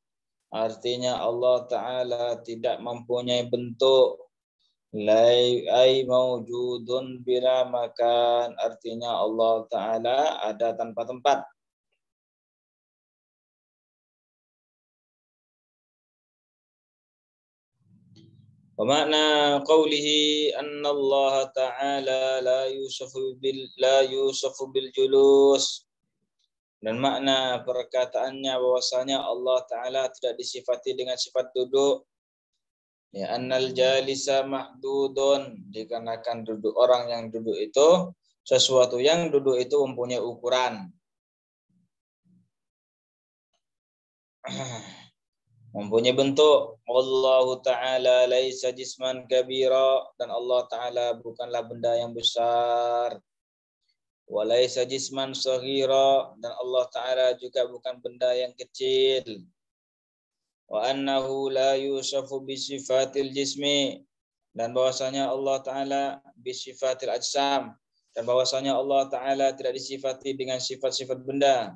artinya Allah taala tidak mempunyai bentuk lai ai maujudun bila makan artinya Allah taala ada tanpa tempat ومعنى قوله أن الله تعالى لا يوصف بال لا يوصف بالجلوس dan makna perkataannya bahwasanya Allah Taala tidak disifati dengan sifat duduk ya annal jalisa mahdudun dikarenakan duduk orang yang duduk itu sesuatu yang duduk itu mempunyai ukuran mempunyai bentuk wallahu taala laisa jisman kabira dan Allah taala bukanlah benda yang besar walaisa jisman saghira dan Allah taala juga bukan benda yang kecil wa annahu la yusafu bi sifatil jismi dan bahwasanya Allah taala bi sifatil ajsam dan bahwasanya Allah taala tidak disifati dengan sifat-sifat benda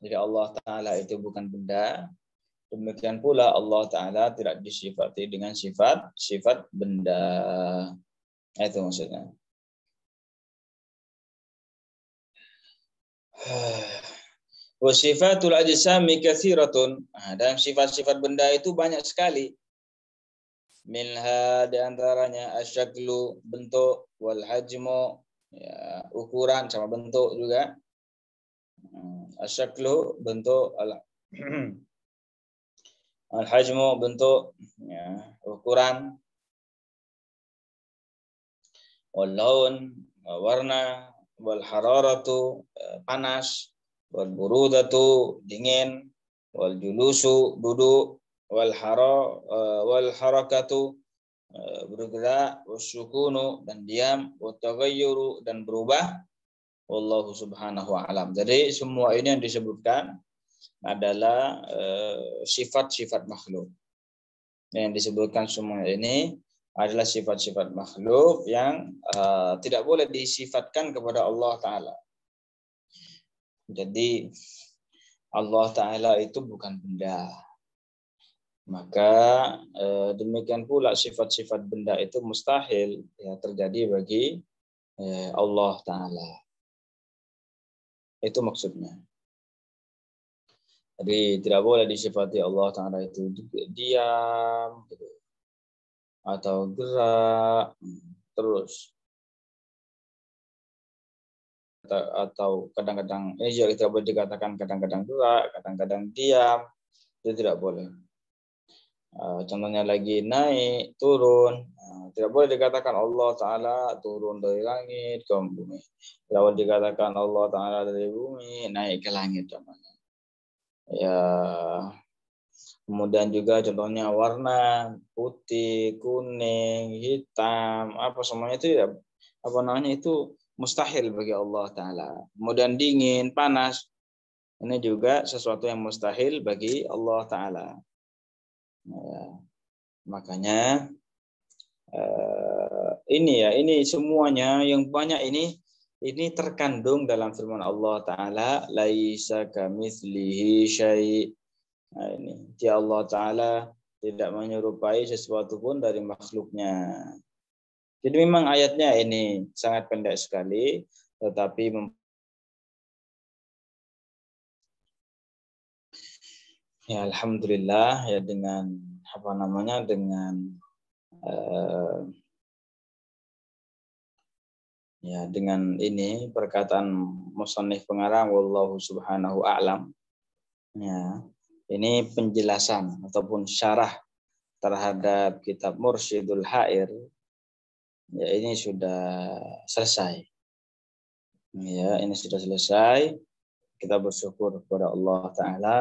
jadi Allah taala itu bukan benda Demikian pula Allah Ta'ala tidak disifati dengan sifat sifat benda. Nah, itu maksudnya. Wa sifatul ajsami katsiratun. Nah, dalam sifat-sifat benda itu banyak sekali. Minha diantaranya asyaklu bentuk wal hajmu ya, ukuran sama bentuk juga. Hmm, asyaklu bentuk al Al-hajmu bentuk ya, ukuran wal warna wal hararatu ya, panas wal burudatu dingin wal julusu duduk wal hara e, wal harakatu e, bergerak wasyukunu dan diam wataghayyuru dan berubah wallahu subhanahu wa alam. Jadi semua ini yang disebutkan adalah eh, sifat-sifat makhluk. yang disebutkan semua ini adalah sifat-sifat makhluk yang uh, tidak boleh disifatkan kepada Allah Ta'ala. Jadi Allah Ta'ala itu bukan benda. Maka eh, demikian pula sifat-sifat benda itu mustahil ya, terjadi bagi eh, Allah Ta'ala. Itu maksudnya. Jadi tidak boleh disifati Allah Ta'ala itu diam gitu. atau gerak terus atau kadang-kadang ini juga tidak boleh dikatakan kadang-kadang gerak, kadang-kadang diam itu tidak boleh. Ah, contohnya lagi naik, turun. Ah, tidak boleh dikatakan Allah Ta'ala turun dari langit ke bumi. Tidak boleh dikatakan Allah Ta'ala dari bumi naik ke langit. Contohnya ya kemudian juga contohnya warna putih kuning hitam apa semuanya itu ya apa namanya itu mustahil bagi Allah taala kemudian dingin panas ini juga sesuatu yang mustahil bagi Allah taala ya. makanya eh, ini ya ini semuanya yang banyak ini ini terkandung dalam firman Allah Ta'ala laisa kamislihi syai' nah, ini di Allah Ta'ala tidak menyerupai sesuatu pun dari makhluknya jadi memang ayatnya ini sangat pendek sekali tetapi ya alhamdulillah ya dengan apa namanya dengan uh, Ya, dengan ini perkataan musannif pengarang wallahu subhanahu a'lam. Ya, ini penjelasan ataupun syarah terhadap kitab Mursyidul Ha'ir. Ya, ini sudah selesai. Ya, ini sudah selesai. Kita bersyukur kepada Allah taala.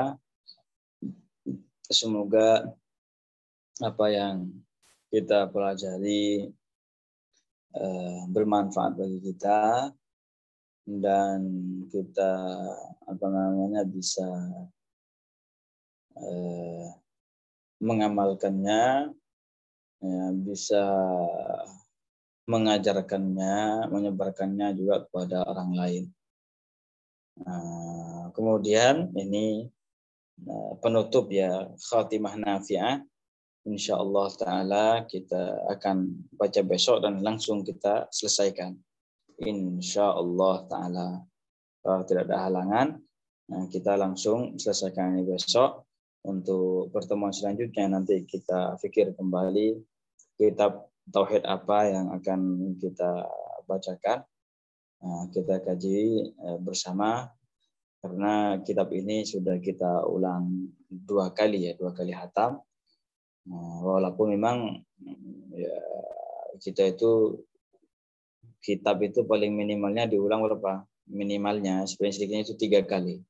Semoga apa yang kita pelajari eh, bermanfaat bagi kita dan kita apa namanya bisa eh, mengamalkannya ya, bisa mengajarkannya menyebarkannya juga kepada orang lain nah, kemudian ini eh, penutup ya khatimah nafiah Insyaallah Ta'ala kita akan baca besok dan langsung kita selesaikan. Insyaallah Ta'ala. Kalau ah, tidak ada halangan, nah kita langsung selesaikan ini besok. Untuk pertemuan selanjutnya nanti kita pikir kembali kitab Tauhid apa yang akan kita bacakan. Nah, kita kaji eh, bersama karena kitab ini sudah kita ulang dua kali ya, dua kali hatam Nah, walaupun memang mm, ya, kita itu kitab itu paling minimalnya diulang berapa minimalnya spesifiknya itu tiga kali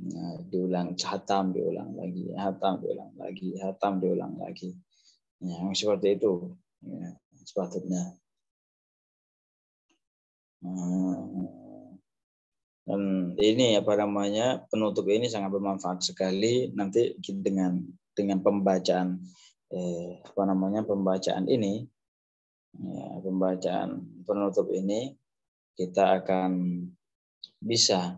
nah, diulang hatam diulang lagi hatam diulang lagi hatam diulang lagi nah, yang seperti itu ya, sepatutnya nah, dan ini apa namanya penutup ini sangat bermanfaat sekali nanti dengan dengan pembacaan eh, apa namanya pembacaan ini ya, pembacaan penutup ini kita akan bisa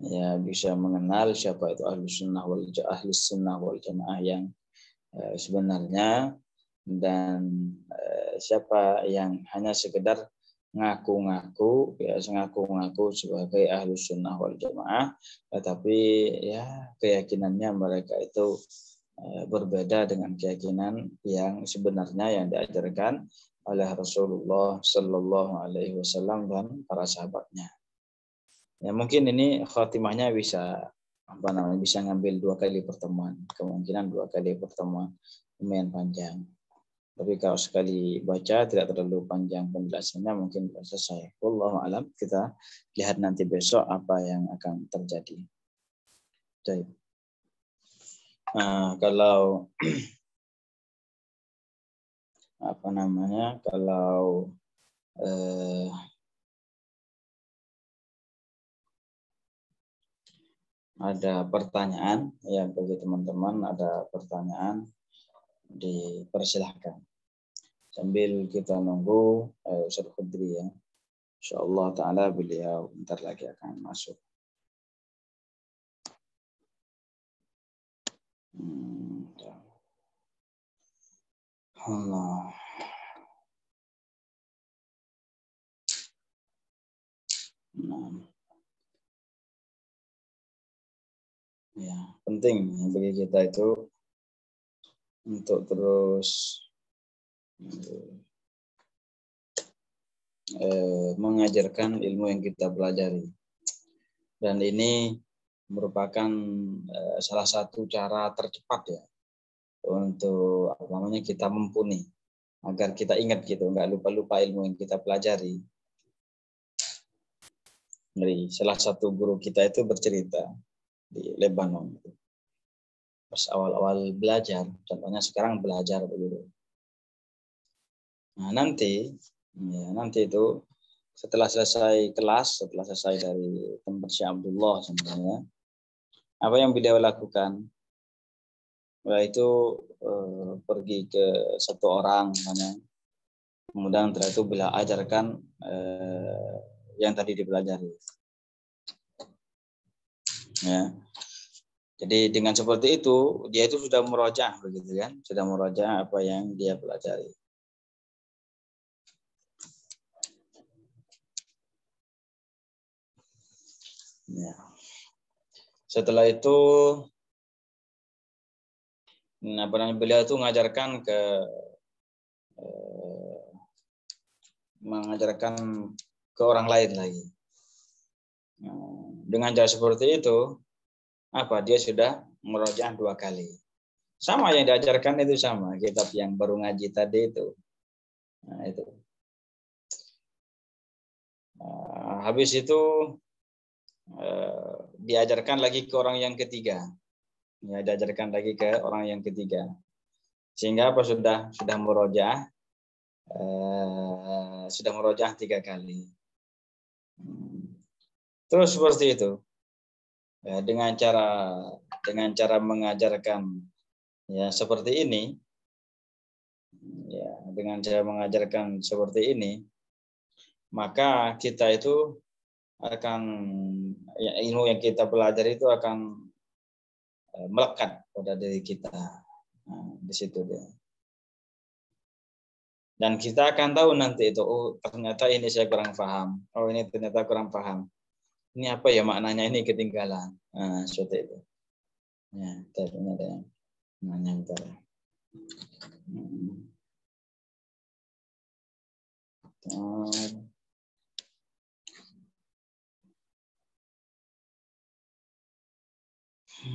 ya bisa mengenal siapa itu ahli sunnah wal ahli sunnah wal jamaah yang eh, sebenarnya dan eh, siapa yang hanya sekedar ngaku-ngaku ya ngaku-ngaku sebagai ahlu sunnah wal jamaah tetapi ya keyakinannya mereka itu Eh, berbeda dengan keyakinan yang sebenarnya yang diajarkan oleh Rasulullah Shallallahu Alaihi Wasallam dan para sahabatnya. Ya mungkin ini khutimahnya bisa apa namanya bisa ngambil dua kali pertemuan kemungkinan dua kali pertemuan lumayan panjang. Tapi kalau sekali baca tidak terlalu panjang penjelasannya mungkin selesai. Allah alam kita lihat nanti besok apa yang akan terjadi. Baik. Ah, kalau apa namanya kalau eh, ada pertanyaan ya bagi teman-teman ada pertanyaan dipersilahkan sambil kita nunggu eh, Ustaz Khudri ya Insyaallah Ta'ala beliau ntar lagi akan masuk Hmm. Ya, penting bagi kita itu untuk terus eh, mengajarkan ilmu yang kita pelajari. Dan ini merupakan eh, salah satu cara tercepat ya untuk apa namanya kita mumpuni agar kita ingat gitu nggak lupa-lupa ilmu yang kita pelajari dari salah satu guru kita itu bercerita di Lebanon pas awal-awal belajar contohnya sekarang belajar begitu nah nanti ya nanti itu setelah selesai kelas setelah selesai dari tempat Syekh Abdullah sebenarnya apa yang beliau lakukan yaitu nah, eh, pergi ke satu orang namanya kemudian setelah itu beliau ajarkan eh, yang tadi dipelajari ya jadi dengan seperti itu dia itu sudah merojah begitu kan sudah merojah apa yang dia pelajari ya setelah itu nah benar beliau itu mengajarkan ke eh, mengajarkan ke orang lain lagi. Nah, dengan cara seperti itu, apa dia sudah merojah dua kali. Sama yang diajarkan itu sama kitab yang baru ngaji tadi itu. Nah, itu. Nah, habis itu eh, diajarkan lagi ke orang yang ketiga. Ya, diajarkan lagi ke orang yang ketiga. Sehingga apa sudah sudah merojah eh, sudah merojah tiga kali. Terus seperti itu. Ya, dengan cara dengan cara mengajarkan ya seperti ini ya dengan cara mengajarkan seperti ini maka kita itu akan ya, ilmu yang kita pelajari itu akan eh, melekat pada diri kita nah, di situ dia dan kita akan tahu nanti itu oh ternyata ini saya kurang paham oh ini ternyata kurang paham ini apa ya maknanya ini ketinggalan nah, seperti itu ya ada yang nanya ntar hmm. Hmm.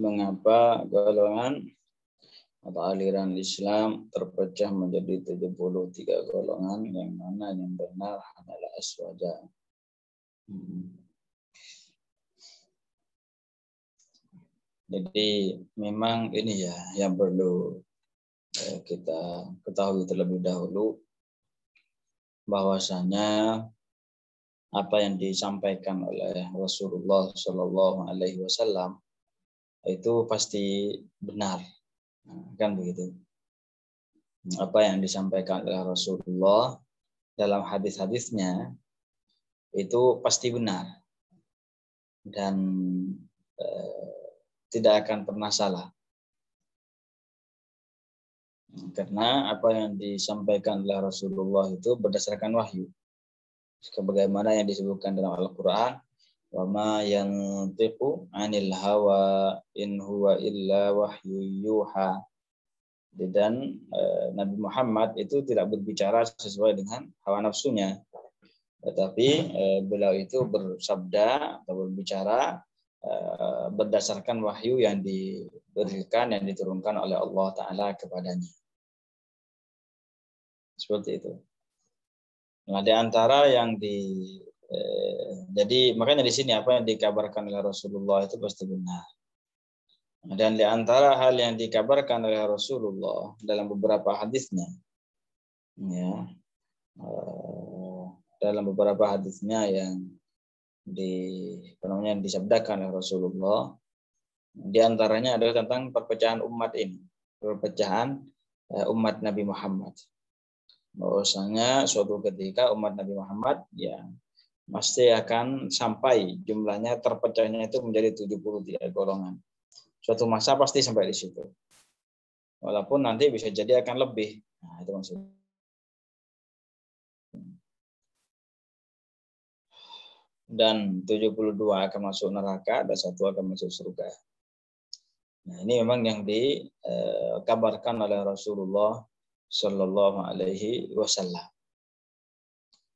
Mengapa golongan atau aliran Islam terpecah menjadi 73 golongan yang mana yang benar adalah aswaja. Mm-hmm. Jadi memang ini ya yang perlu eh, kita ketahui terlebih dahulu bahwasanya apa yang disampaikan oleh Rasulullah Shallallahu Alaihi Wasallam itu pasti benar, nah, kan begitu? Apa yang disampaikan oleh Rasulullah dalam hadis-hadisnya itu pasti benar dan eh, tidak akan pernah salah karena apa yang disampaikan oleh Rasulullah itu berdasarkan wahyu sebagaimana yang disebutkan dalam Al-Qur'an wa ma yantiqu 'anil hawa in huwa illa wahyu yuha dan e, Nabi Muhammad itu tidak berbicara sesuai dengan hawa nafsunya tetapi eh, beliau itu bersabda atau berbicara eh, berdasarkan wahyu yang diberikan yang diturunkan oleh Allah Taala kepadanya. Seperti itu. Nah, di antara yang di eh, jadi makanya di sini apa yang dikabarkan oleh Rasulullah itu pasti benar. Dan di antara hal yang dikabarkan oleh Rasulullah dalam beberapa hadisnya, ya, eh, dalam beberapa hadisnya yang di namanya disabdakan oleh Rasulullah di antaranya adalah tentang perpecahan umat ini perpecahan eh, umat Nabi Muhammad bahwasanya suatu ketika umat Nabi Muhammad ya pasti akan sampai jumlahnya terpecahnya itu menjadi 73 golongan suatu masa pasti sampai di situ walaupun nanti bisa jadi akan lebih nah itu maksudnya dan 72 akan masuk neraka dan satu akan masuk surga. Nah, ini memang yang dikabarkan oleh Rasulullah Shallallahu alaihi wasallam.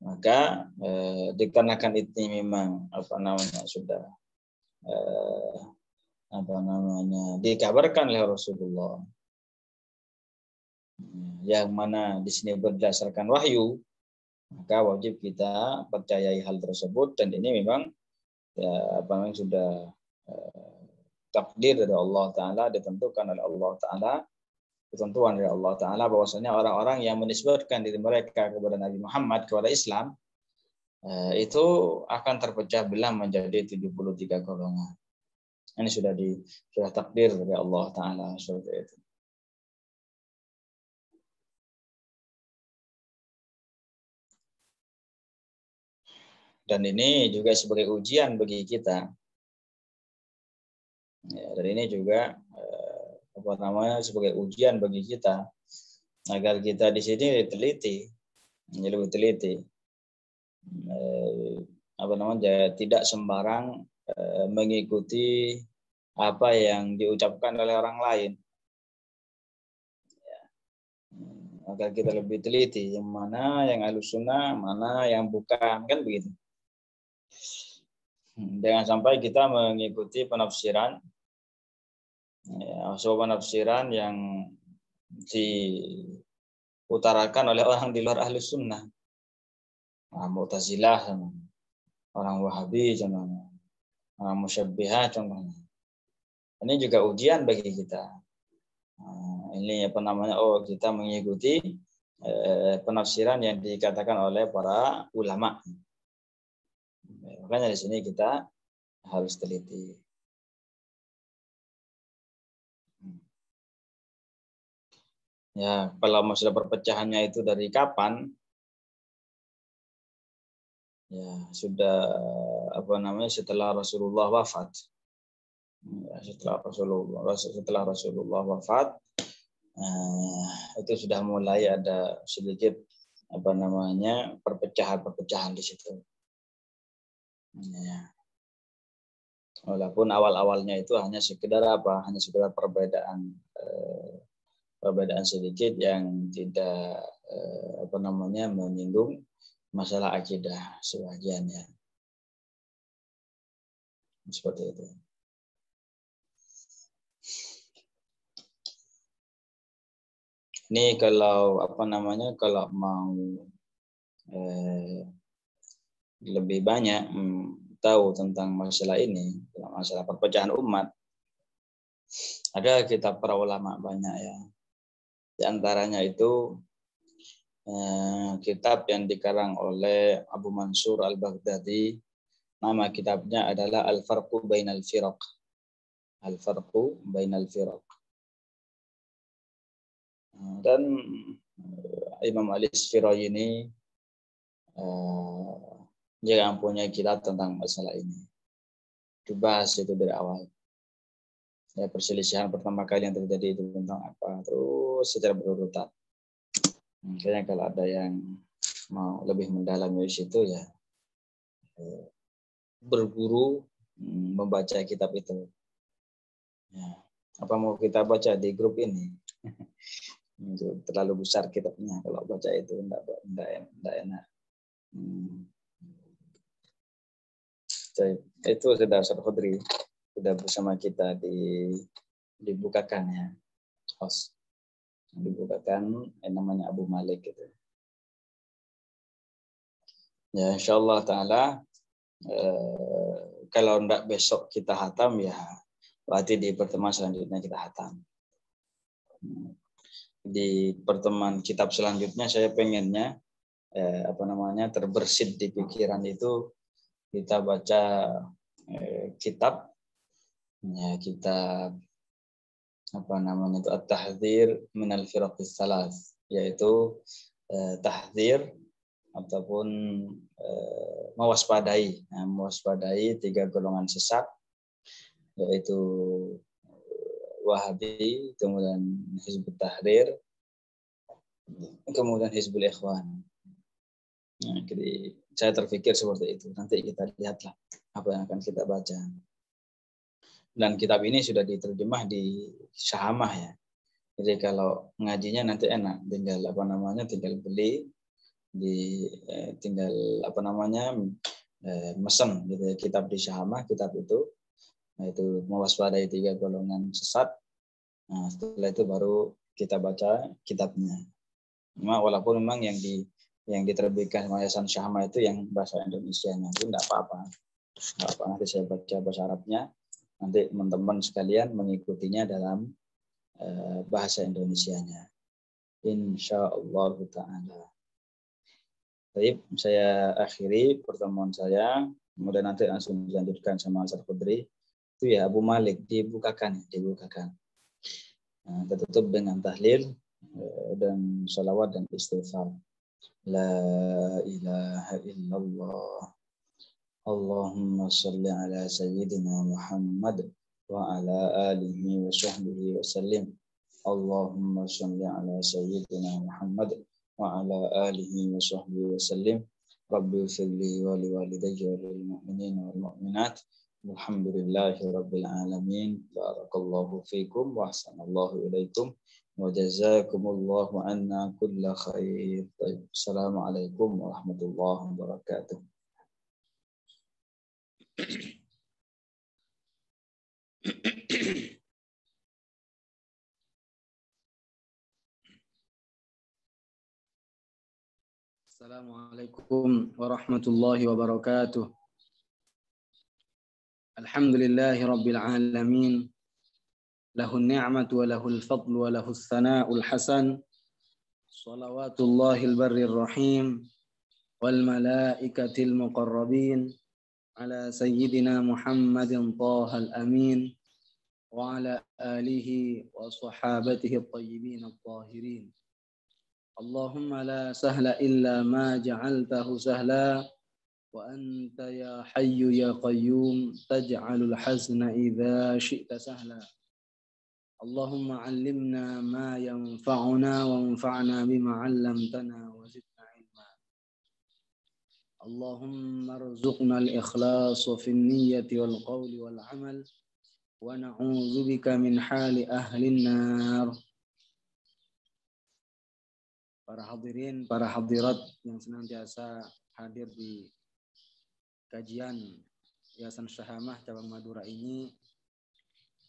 Maka eh, dikarenakan ini memang apa namanya sudah eh, apa namanya dikabarkan oleh Rasulullah ya, yang mana di sini berdasarkan wahyu maka wajib kita percayai hal tersebut dan ini memang ya, apa namanya sudah eh, takdir dari Allah Taala ditentukan oleh Allah Taala ketentuan dari Allah Taala bahwasanya orang-orang yang menisbatkan diri mereka kepada Nabi Muhammad kepada Islam eh, itu akan terpecah belah menjadi 73 golongan. Ini sudah di sudah takdir dari Allah Taala seperti itu. Dan ini juga sebagai ujian bagi kita. Ya, dan ini juga eh, apa namanya sebagai ujian bagi kita agar kita di sini teliti, lebih teliti. Eh, apa namanya ya, tidak sembarang eh, mengikuti apa yang diucapkan oleh orang lain. Ya. Agar kita lebih teliti yang mana yang alusuna mana yang bukan kan begitu. Dengan hmm, sampai kita mengikuti penafsiran ya, sebuah penafsiran yang diutarakan oleh orang di luar ahli sunnah. Nah, Mu'tazilah, orang Wahabi, contohnya. orang musyabihah contohnya. Ini juga ujian bagi kita. Nah, ini apa namanya? Oh, kita mengikuti eh, penafsiran yang dikatakan oleh para ulama. Nah, makanya di sini kita harus teliti. Hmm. Ya, kalau masalah perpecahannya itu dari kapan? Ya, sudah apa namanya setelah Rasulullah wafat. Ya, setelah Rasulullah setelah Rasulullah wafat eh, itu sudah mulai ada sedikit apa namanya perpecahan-perpecahan di situ. Ya. Walaupun awal-awalnya itu hanya sekedar apa? Hanya sekedar perbedaan eh, perbedaan sedikit yang tidak eh, apa namanya menyinggung masalah akidah sebagian ya. Seperti itu. Ini kalau apa namanya kalau mau eh, lebih banyak mm, tahu tentang masalah ini, masalah perpecahan umat. Ada kitab para ulama banyak ya. Di antaranya itu eh, kitab yang dikarang oleh Abu Mansur Al-Baghdadi. Nama kitabnya adalah Al-Farqu Bainal Firaq. Al-Farqu Bainal Firaq. Eh, dan eh, Imam Ali Sfiraj ini eh, yang punya kilat tentang masalah ini. Dibahas itu dari awal. Ya, perselisihan pertama kali yang terjadi itu tentang apa. Terus secara berurutan. Makanya kalau ada yang mau lebih mendalam dari situ ya eh, berguru hmm, membaca kitab itu. Ya. Apa mau kita baca di grup ini? terlalu besar kitabnya kalau baca itu tidak enggak, enggak enak. Hmm itu sudah Ustaz Khudri sudah bersama kita di dibukakan ya host dibukakan eh, namanya Abu Malik gitu ya Insya Allah Taala eh, kalau enggak besok kita hatam ya berarti di pertemuan selanjutnya kita hatam di pertemuan kitab selanjutnya saya pengennya eh, apa namanya terbersit di pikiran itu kita baca eh, kitab ya kitab apa namanya itu at-tahdzir min al salas yaitu eh, tahdzir ataupun eh, mewaspadai nah, mewaspadai tiga golongan sesat yaitu Wahabi kemudian Hizbut Tahrir kemudian Hizbul Ikhwan nah, jadi saya terpikir seperti itu. Nanti kita lihatlah apa yang akan kita baca. Dan kitab ini sudah diterjemah di Syahamah ya. Jadi kalau ngajinya nanti enak, tinggal apa namanya, tinggal beli, di eh, tinggal apa namanya, eh, mesen gitu ya. kitab di Syahamah, kitab itu yaitu nah, mewaspadai tiga golongan sesat. Nah, setelah itu baru kita baca kitabnya. Nah, walaupun memang yang di yang diterbitkan oleh Yayasan Syahma itu yang bahasa Indonesia nya itu tidak apa-apa nggak apa nanti saya baca bahasa Arabnya nanti teman-teman sekalian mengikutinya dalam eh, bahasa nya Insya Allah Taala. Baik, saya akhiri pertemuan saya. Kemudian nanti langsung dilanjutkan sama Ustaz Putri. Itu ya Abu Malik dibukakan, ya, dibukakan. Nah, tertutup dengan tahlil eh, dan salawat dan istighfar. لا إله إلا الله اللهم صل على سيدنا محمد وعلى آله وصحبه وسلم اللهم صل على سيدنا محمد وعلى آله وصحبه وسلم رب اغفر لي ولوالدي وللمؤمنين والمؤمنات الحمد لله رب العالمين بارك الله فيكم وأحسن الله إليكم وجزاكم الله عنا كل خير طيب السلام عليكم ورحمة الله وبركاته السلام عليكم ورحمة الله وبركاته الحمد لله رب العالمين له النعمة وله الفضل وله الثناء الحسن صلوات الله البر الرحيم والملائكة المقربين على سيدنا محمد طه الأمين وعلى آله وصحابته الطيبين الطاهرين اللهم لا سهل إلا ما جعلته سهلا وأنت يا حي يا قيوم تجعل الحزن إذا شئت سهلا اللهم علمنا ما ينفعنا وانفعنا بما علمتنا وزدنا علما اللهم ارزقنا الإخلاص في النية والقول والعمل ونعوذ بك من حال أهل النار para hadirin, para hadirat yang senantiasa hadir di kajian Yayasan Syahamah Cabang Madura ini.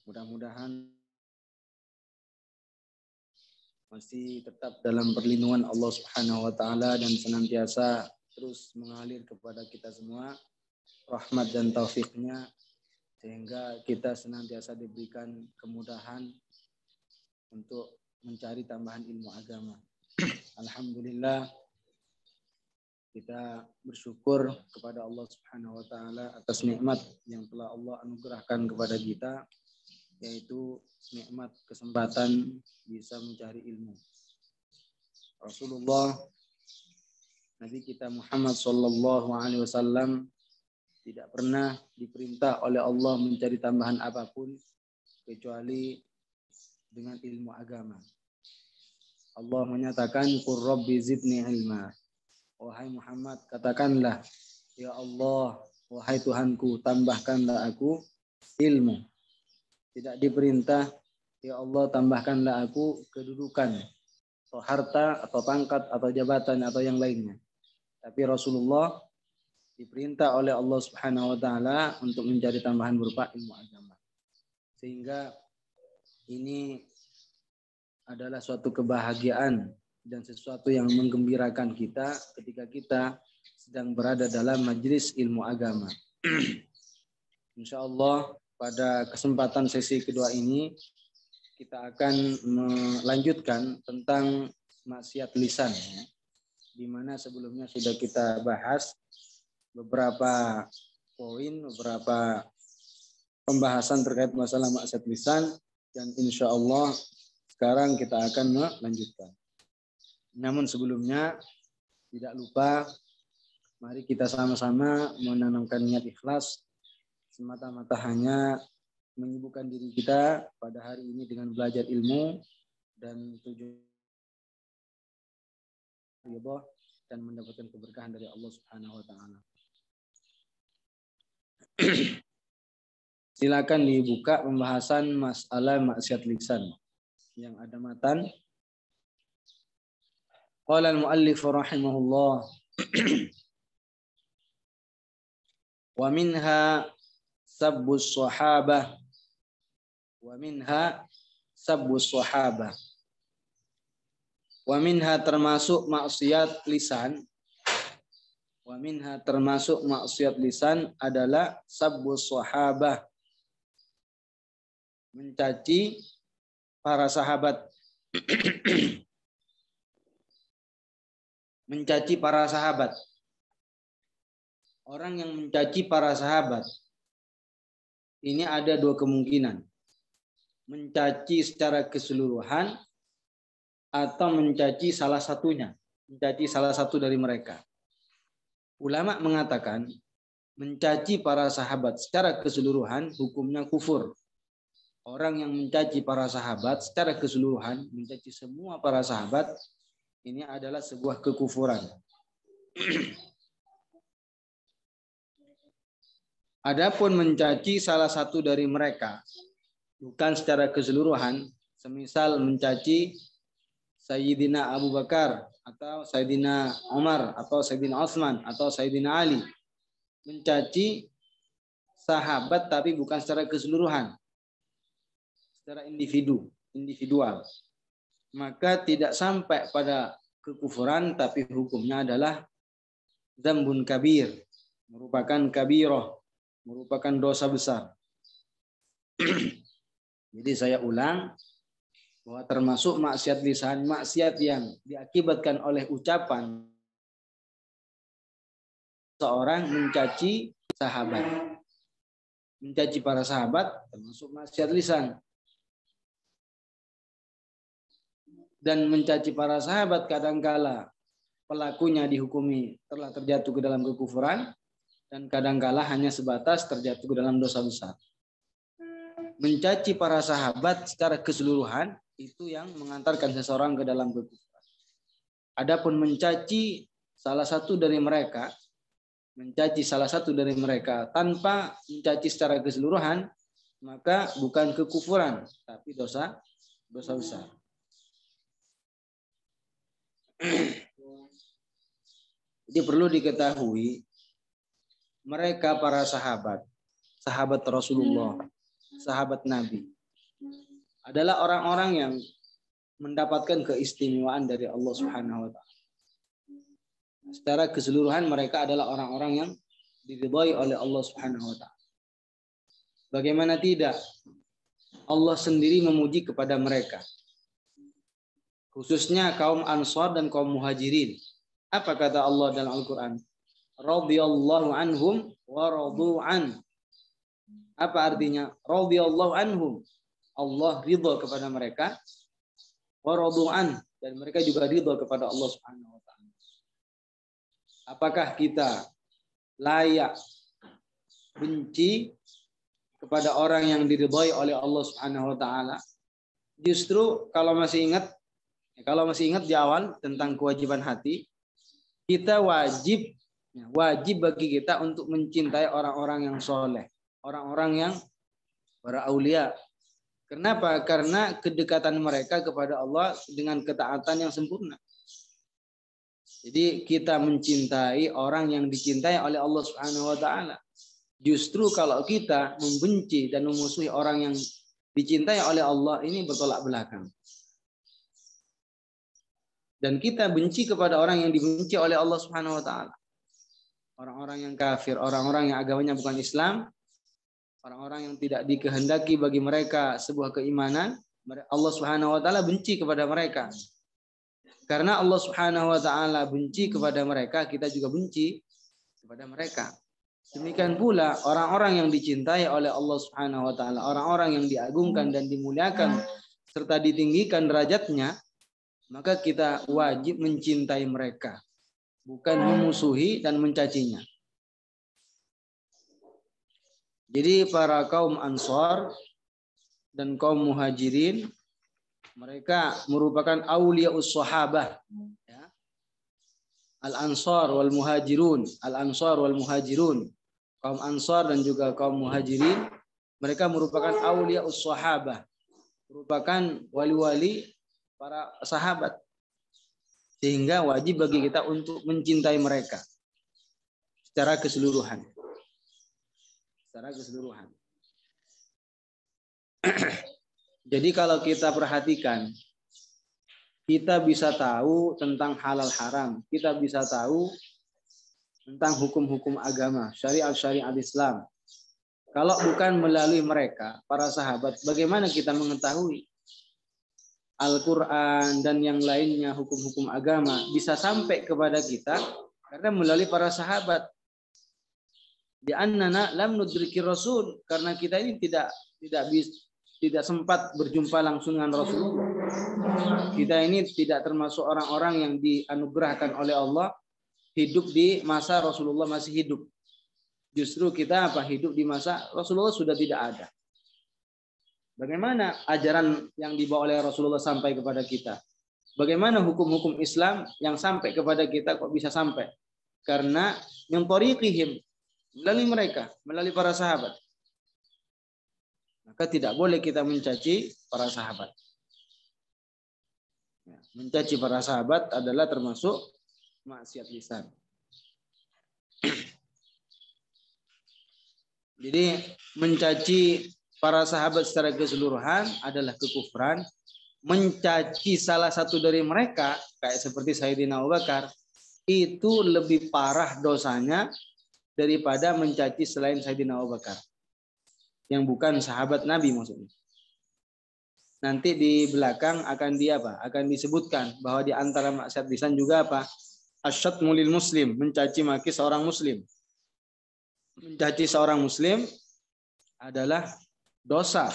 Mudah-mudahan masih tetap dalam perlindungan Allah Subhanahu wa taala dan senantiasa terus mengalir kepada kita semua rahmat dan taufiknya sehingga kita senantiasa diberikan kemudahan untuk mencari tambahan ilmu agama. Alhamdulillah kita bersyukur kepada Allah Subhanahu wa taala atas nikmat yang telah Allah anugerahkan kepada kita yaitu nikmat kesempatan bisa mencari ilmu. Rasulullah Nabi kita Muhammad saw Alaihi Wasallam tidak pernah diperintah oleh Allah mencari tambahan apapun kecuali dengan ilmu agama. Allah menyatakan Qurrabbi zidni ilma. Wahai Muhammad, katakanlah, Ya Allah, wahai Tuhanku, tambahkanlah aku ilmu tidak diperintah, ya Allah tambahkanlah aku kedudukan atau harta atau pangkat atau jabatan atau yang lainnya. Tapi Rasulullah diperintah oleh Allah Subhanahu wa taala untuk mencari tambahan berupa ilmu agama. Sehingga ini adalah suatu kebahagiaan dan sesuatu yang menggembirakan kita ketika kita sedang berada dalam majelis ilmu agama. Insya Allah pada kesempatan sesi kedua ini kita akan melanjutkan tentang maksiat lisan ya. di mana sebelumnya sudah kita bahas beberapa poin beberapa pembahasan terkait masalah maksiat lisan dan insya Allah sekarang kita akan melanjutkan. Namun sebelumnya tidak lupa mari kita sama-sama menanamkan niat ikhlas semata-mata hanya menyibukkan diri kita pada hari ini dengan belajar ilmu dan tujuan dan mendapatkan keberkahan dari Allah Subhanahu wa taala. Silakan dibuka pembahasan masalah maksiat lisan yang ada matan. Qala al-muallif rahimahullah wa minha Sabu sahabah wa minha sabbu sahabah wa minha termasuk maksiat lisan wa minha termasuk maksiat lisan adalah sabbu sahabah mencaci para sahabat mencaci para sahabat orang yang mencaci para sahabat ini ada dua kemungkinan. Mencaci secara keseluruhan atau mencaci salah satunya, mencaci salah satu dari mereka. Ulama mengatakan mencaci para sahabat secara keseluruhan hukumnya kufur. Orang yang mencaci para sahabat secara keseluruhan, mencaci semua para sahabat, ini adalah sebuah kekufuran. Adapun mencaci salah satu dari mereka, bukan secara keseluruhan, semisal mencaci Sayyidina Abu Bakar atau Sayyidina Omar atau Sayyidina Osman atau Sayyidina Ali. Mencaci sahabat tapi bukan secara keseluruhan. Secara individu, individual. Maka tidak sampai pada kekufuran tapi hukumnya adalah zambun kabir, merupakan kabiroh, merupakan dosa besar. Jadi saya ulang bahwa termasuk maksiat lisan, maksiat yang diakibatkan oleh ucapan seorang mencaci sahabat. Mencaci para sahabat termasuk maksiat lisan. Dan mencaci para sahabat kadangkala pelakunya dihukumi telah terjatuh ke dalam kekufuran, dan kadang-kala hanya sebatas terjatuh dalam dosa besar. Mencaci para sahabat secara keseluruhan itu yang mengantarkan seseorang ke dalam kekufuran. Adapun mencaci salah satu dari mereka, mencaci salah satu dari mereka tanpa mencaci secara keseluruhan, maka bukan kekufuran, tapi dosa dosa besar. Jadi perlu diketahui mereka para sahabat, sahabat Rasulullah, sahabat Nabi adalah orang-orang yang mendapatkan keistimewaan dari Allah Subhanahu wa taala. Secara keseluruhan mereka adalah orang-orang yang diridhai oleh Allah Subhanahu wa taala. Bagaimana tidak? Allah sendiri memuji kepada mereka. Khususnya kaum Ansar dan kaum Muhajirin. Apa kata Allah dalam Al-Qur'an? radhiyallahu anhum wa radu an. Apa artinya? Radhiyallahu anhum. Allah ridho kepada mereka wa radu an dan mereka juga ridho kepada Allah Subhanahu wa taala. Apakah kita layak benci kepada orang yang diridhoi oleh Allah Subhanahu wa taala? Justru kalau masih ingat kalau masih ingat di awal tentang kewajiban hati, kita wajib Ya, wajib bagi kita untuk mencintai orang-orang yang soleh, orang-orang yang para aulia. Kenapa? Karena kedekatan mereka kepada Allah dengan ketaatan yang sempurna. Jadi kita mencintai orang yang dicintai oleh Allah Subhanahu wa taala. Justru kalau kita membenci dan memusuhi orang yang dicintai oleh Allah ini bertolak belakang. Dan kita benci kepada orang yang dibenci oleh Allah Subhanahu wa taala orang-orang yang kafir, orang-orang yang agamanya bukan Islam, orang-orang yang tidak dikehendaki bagi mereka sebuah keimanan, Allah Subhanahu wa taala benci kepada mereka. Karena Allah Subhanahu wa taala benci kepada mereka, kita juga benci kepada mereka. Demikian pula orang-orang yang dicintai oleh Allah Subhanahu wa taala, orang-orang yang diagungkan dan dimuliakan serta ditinggikan derajatnya, maka kita wajib mencintai mereka bukan memusuhi dan mencacinya. Jadi para kaum Ansor dan kaum Muhajirin mereka merupakan aulia sahabah ya. Al Ansor wal Muhajirun, Al Ansor wal Muhajirun. Kaum Ansor dan juga kaum Muhajirin mereka merupakan aulia sahabah, merupakan wali-wali para sahabat sehingga wajib bagi kita untuk mencintai mereka secara keseluruhan. Secara keseluruhan. Jadi kalau kita perhatikan, kita bisa tahu tentang halal haram, kita bisa tahu tentang hukum-hukum agama, syariat-syariat Islam. Kalau bukan melalui mereka, para sahabat, bagaimana kita mengetahui? Al-Quran, dan yang lainnya, hukum-hukum agama, bisa sampai kepada kita karena melalui para sahabat. Di anak-anak lam nudriki rasul, karena kita ini tidak tidak bis, tidak sempat berjumpa langsung dengan Rasul Kita ini tidak termasuk orang-orang yang dianugerahkan oleh Allah hidup di masa Rasulullah masih hidup. Justru kita apa hidup di masa Rasulullah sudah tidak ada. Bagaimana ajaran yang dibawa oleh Rasulullah sampai kepada kita? Bagaimana hukum-hukum Islam yang sampai kepada kita kok bisa sampai? Karena yang tariqihim melalui mereka, melalui para sahabat. Maka tidak boleh kita mencaci para sahabat. Ya, mencaci para sahabat adalah termasuk maksiat lisan. Jadi mencaci para sahabat secara keseluruhan adalah kekufuran. Mencaci salah satu dari mereka, kayak seperti Sayyidina Abu Bakar, itu lebih parah dosanya daripada mencaci selain Sayyidina Abu Bakar. Yang bukan sahabat Nabi maksudnya. Nanti di belakang akan dia apa? Akan disebutkan bahwa di antara maksiat lisan juga apa? Asyad mulil muslim, mencaci maki seorang muslim. Mencaci seorang muslim adalah dosa,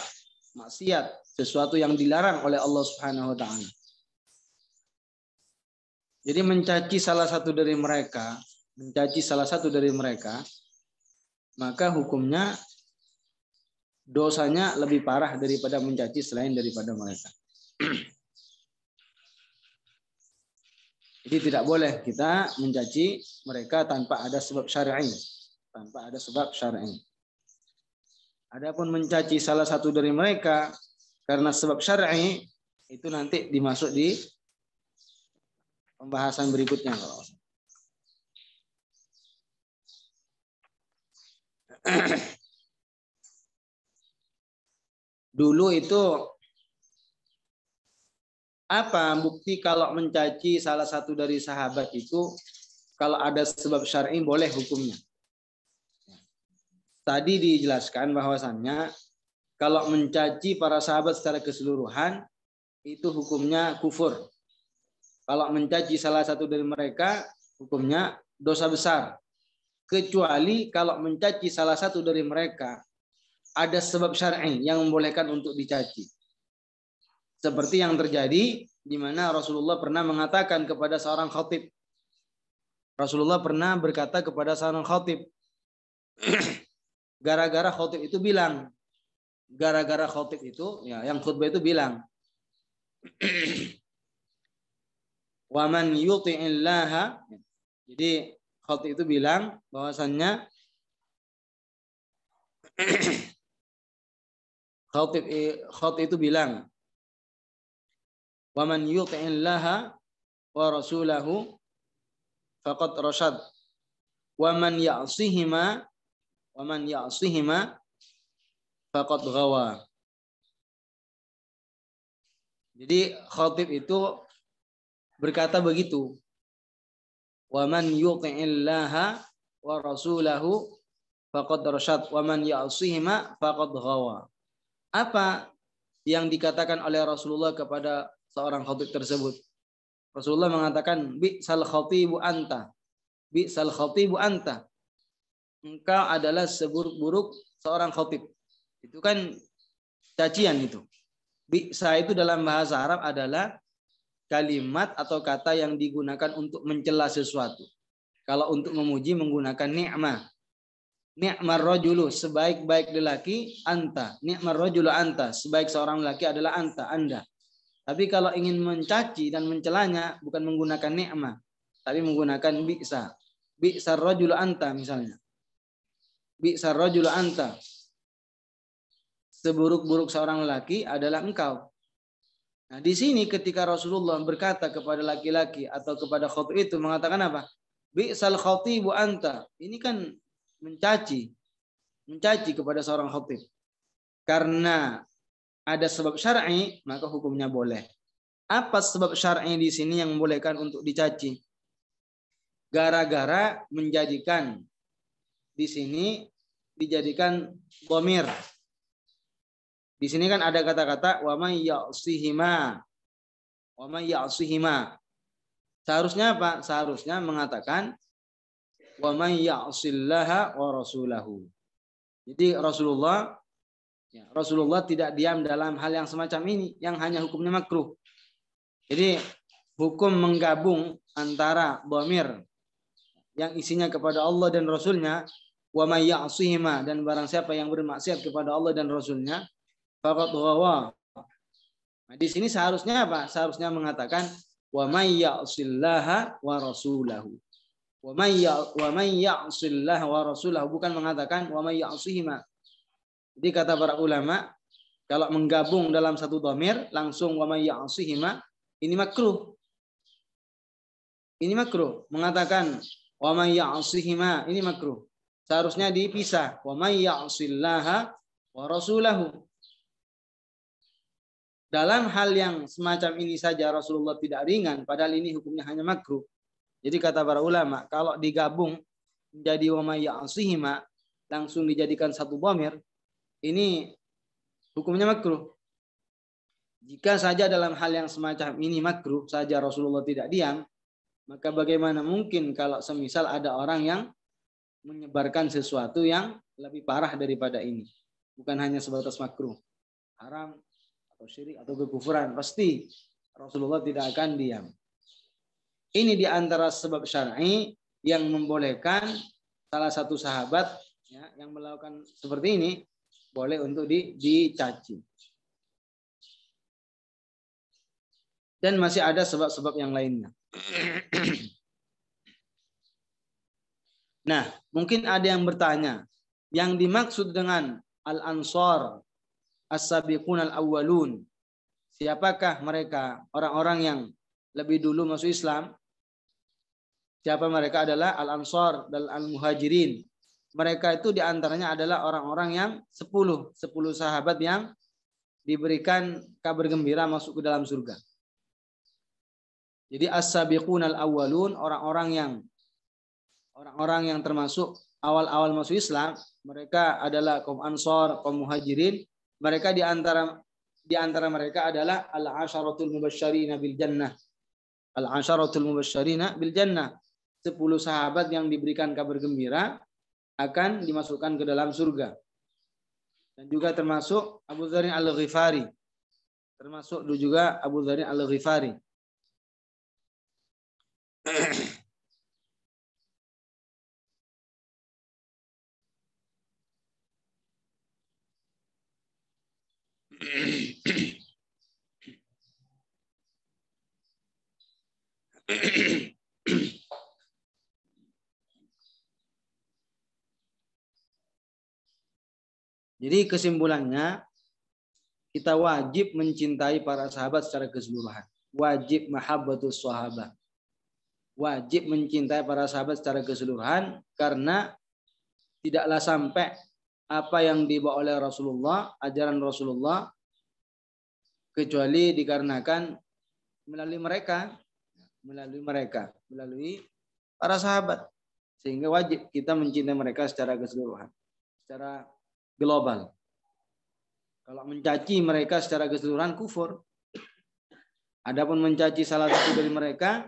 maksiat, sesuatu yang dilarang oleh Allah Subhanahu wa taala. Jadi mencaci salah satu dari mereka, mencaci salah satu dari mereka, maka hukumnya dosanya lebih parah daripada mencaci selain daripada mereka. Jadi tidak boleh kita mencaci mereka tanpa ada sebab syar'i, tanpa ada sebab syar'i. Adapun mencaci salah satu dari mereka karena sebab syar'i itu nanti dimasuk di pembahasan berikutnya Dulu itu apa bukti kalau mencaci salah satu dari sahabat itu kalau ada sebab syar'i boleh hukumnya? tadi dijelaskan bahwasannya kalau mencaci para sahabat secara keseluruhan itu hukumnya kufur. Kalau mencaci salah satu dari mereka hukumnya dosa besar. Kecuali kalau mencaci salah satu dari mereka ada sebab syar'i yang membolehkan untuk dicaci. Seperti yang terjadi di mana Rasulullah pernah mengatakan kepada seorang khatib. Rasulullah pernah berkata kepada seorang khatib, gara-gara khotib itu bilang gara-gara khotib itu ya yang khutbah itu bilang waman yuti'illaha jadi khotib itu bilang bahwasannya khotib khotib itu bilang waman yuti'illaha wa rasulahu faqad rasyad waman ya'sihima wa man ya'sihima faqad ghawa. Jadi khatib itu berkata begitu. Wa man yuti'illaha wa rasulahu faqad rasyad wa man ya'sihima faqad ghawa. Apa yang dikatakan oleh Rasulullah kepada seorang khatib tersebut? Rasulullah mengatakan bi sal khatibu anta. Bi sal khatibu anta engkau adalah seburuk-buruk seorang khotib. Itu kan cacian itu. Bisa itu dalam bahasa Arab adalah kalimat atau kata yang digunakan untuk mencela sesuatu. Kalau untuk memuji menggunakan ni'mah. Ni'mar rajulu sebaik-baik lelaki anta. Ni'mar rajulu anta sebaik seorang lelaki adalah anta, Anda. Tapi kalau ingin mencaci dan mencelanya bukan menggunakan ni'mah, tapi menggunakan bisa. Bisa rajulu anta misalnya. Bisa rajulu anta. Seburuk-buruk seorang laki adalah engkau. Nah, di sini ketika Rasulullah berkata kepada laki-laki atau kepada khotib itu mengatakan apa? sal khatibu anta. Ini kan mencaci. Mencaci kepada seorang khotib. Karena ada sebab syar'i, maka hukumnya boleh. Apa sebab syar'i di sini yang membolehkan untuk dicaci? Gara-gara menjadikan di sini dijadikan bomir. Di sini kan ada kata-kata wama ya'sihima. Wama ya'sihima. Seharusnya apa? Seharusnya mengatakan wama ya'sillaha wa rasulahu. Jadi Rasulullah ya, Rasulullah tidak diam dalam hal yang semacam ini yang hanya hukumnya makruh. Jadi hukum menggabung antara bomir yang isinya kepada Allah dan Rasulnya wa may ya'sihima dan barang siapa yang bermaksiat kepada Allah dan Rasulnya faqad ghawa. Nah, di sini seharusnya apa? Seharusnya mengatakan wa may ya'sillaha wa rasulahu. Wa may ya, wa may ya'sillaha wa rasulahu bukan mengatakan wa may ya'sihima. Jadi kata para ulama kalau menggabung dalam satu domir langsung wa may ya'sihima ini makruh. Ini makruh mengatakan wa may ya'sihima ini makruh seharusnya dipisah. Wa may ya'sillaha wa rasulahu. Dalam hal yang semacam ini saja Rasulullah tidak ringan, padahal ini hukumnya hanya makruh. Jadi kata para ulama, kalau digabung menjadi wa may ya'sihima langsung dijadikan satu bomir, ini hukumnya makruh. Jika saja dalam hal yang semacam ini makruh saja Rasulullah tidak diam, maka bagaimana mungkin kalau semisal ada orang yang menyebarkan sesuatu yang lebih parah daripada ini. Bukan hanya sebatas makruh, haram, atau syirik, atau kekufuran. Pasti Rasulullah tidak akan diam. Ini di antara sebab syar'i yang membolehkan salah satu sahabat ya, yang melakukan seperti ini boleh untuk di, dicaci. Dan masih ada sebab-sebab yang lainnya. Nah, mungkin ada yang bertanya, yang dimaksud dengan al ansor as-sabiqun al-awwalun, siapakah mereka? Orang-orang yang lebih dulu masuk Islam. Siapa mereka adalah al ansor dan al-muhajirin. Mereka itu diantaranya adalah orang-orang yang sepuluh, sepuluh sahabat yang diberikan kabar gembira masuk ke dalam surga. Jadi as-sabiqun al-awwalun, orang-orang yang orang-orang yang termasuk awal-awal masuk Islam, mereka adalah kaum Ansor, kaum Muhajirin. Mereka di antara di antara mereka adalah al asharatul mubasysyirina bil jannah. al asharatul mubasysyirina bil jannah. 10 sahabat yang diberikan kabar gembira akan dimasukkan ke dalam surga. Dan juga termasuk Abu Dzarin Al-Ghifari. Termasuk juga Abu Dzarin Al-Ghifari. Jadi kesimpulannya kita wajib mencintai para sahabat secara keseluruhan. Wajib mahabbatul sahabat. Wajib mencintai para sahabat secara keseluruhan karena tidaklah sampai apa yang dibawa oleh Rasulullah, ajaran Rasulullah kecuali dikarenakan melalui mereka, melalui mereka, melalui para sahabat. Sehingga wajib kita mencintai mereka secara keseluruhan. Secara global. Kalau mencaci mereka secara keseluruhan kufur. Adapun mencaci salah satu dari mereka,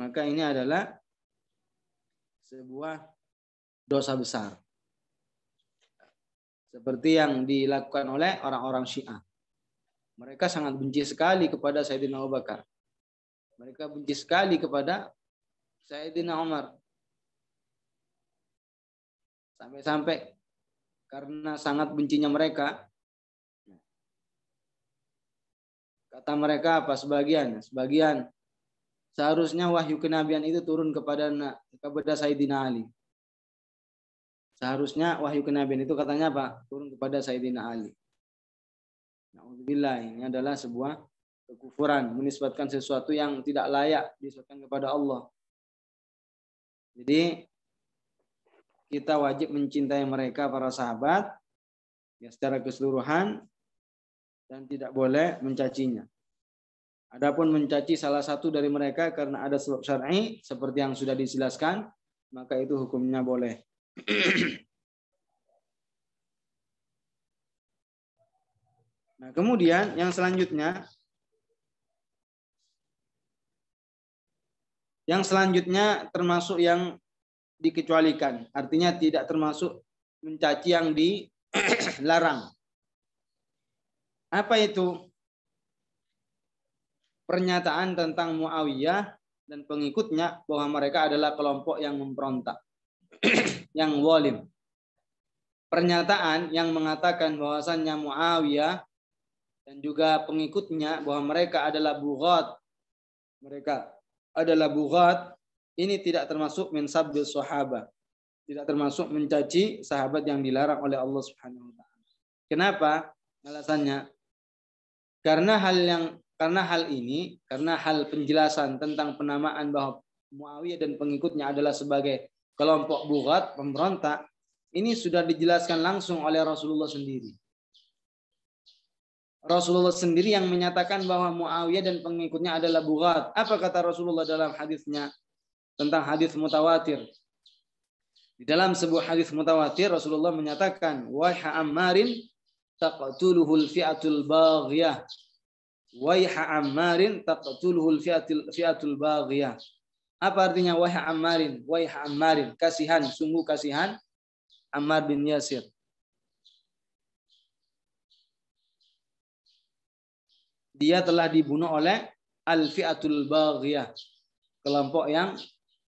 maka ini adalah sebuah dosa besar. Seperti yang dilakukan oleh orang-orang Syiah. Mereka sangat benci sekali kepada Sayyidina Abu Bakar. Mereka benci sekali kepada Sayyidina Umar. Sampai-sampai karena sangat bencinya mereka. Kata mereka apa sebagian? Sebagian seharusnya wahyu kenabian itu turun kepada kepada Sayyidina Ali. Seharusnya wahyu kenabian itu katanya apa? Turun kepada Sayyidina Ali. alhamdulillah ini adalah sebuah kekufuran menisbatkan sesuatu yang tidak layak disebutkan kepada Allah. Jadi kita wajib mencintai mereka para sahabat ya secara keseluruhan dan tidak boleh mencacinya. Adapun mencaci salah satu dari mereka karena ada sebab syar'i seperti yang sudah dijelaskan, maka itu hukumnya boleh. Nah, kemudian yang selanjutnya yang selanjutnya termasuk yang dikecualikan. Artinya tidak termasuk mencaci yang dilarang. Apa itu? Pernyataan tentang Muawiyah dan pengikutnya bahwa mereka adalah kelompok yang memberontak, yang walim. Pernyataan yang mengatakan bahwasannya Muawiyah dan juga pengikutnya bahwa mereka adalah bughat. Mereka adalah bughat ini tidak termasuk mensabil sahabat. Tidak termasuk mencaci sahabat yang dilarang oleh Allah Subhanahu wa taala. Kenapa? Alasannya karena hal yang karena hal ini, karena hal penjelasan tentang penamaan bahwa Muawiyah dan pengikutnya adalah sebagai kelompok bugat pemberontak, ini sudah dijelaskan langsung oleh Rasulullah sendiri. Rasulullah sendiri yang menyatakan bahwa Muawiyah dan pengikutnya adalah bugat. Apa kata Rasulullah dalam hadisnya? tentang hadis mutawatir. Di dalam sebuah hadis mutawatir Rasulullah menyatakan, "Waiha Ammarin taqtuluhu fi'atul baghiyah." Waiha Ammarin taqtuluhu fi'atul fi'atul baghiyah. Apa artinya waiha Ammarin? Waiha Ammarin, kasihan, sungguh kasihan Ammar bin Yasir. Dia telah dibunuh oleh al-fi'atul baghiyah, kelompok yang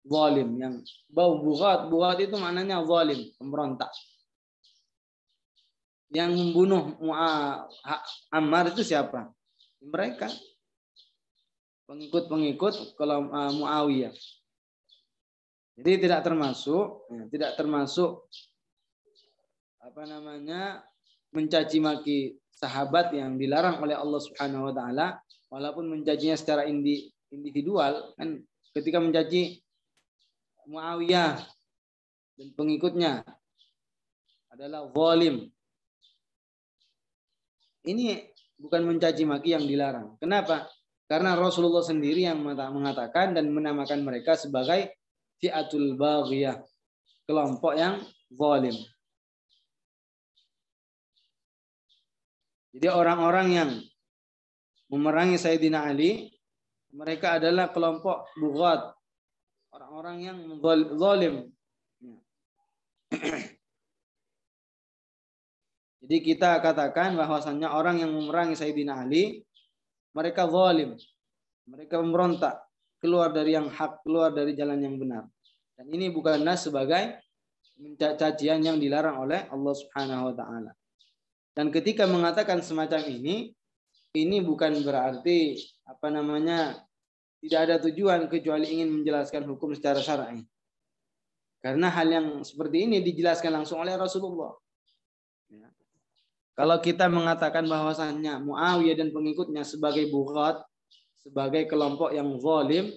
zalim yang bau buhat buhat itu maknanya zalim pemberontak yang membunuh Ammar itu siapa mereka pengikut-pengikut kalau uh, eh, Muawiyah jadi tidak termasuk ya, tidak termasuk apa namanya mencaci maki sahabat yang dilarang oleh Allah Subhanahu wa taala walaupun mencacinya secara individual kan ketika mencaci Muawiyah dan pengikutnya adalah zalim. Ini bukan mencaci maki yang dilarang. Kenapa? Karena Rasulullah sendiri yang mengatakan dan menamakan mereka sebagai fi'atul baghiyah, kelompok yang zalim. Jadi orang-orang yang memerangi Sayyidina Ali, mereka adalah kelompok bughat, orang-orang yang zalim. Ya. Jadi kita katakan bahwasannya orang yang memerangi Sayyidina Ali, mereka zalim. Mereka memberontak, keluar dari yang hak, keluar dari jalan yang benar. Dan ini bukanlah sebagai cacian yang dilarang oleh Allah Subhanahu wa taala. Dan ketika mengatakan semacam ini, ini bukan berarti apa namanya tidak ada tujuan kecuali ingin menjelaskan hukum secara syar'i. Karena hal yang seperti ini dijelaskan langsung oleh Rasulullah. Ya. Kalau kita mengatakan bahwasannya Muawiyah dan pengikutnya sebagai bughat, sebagai kelompok yang zalim,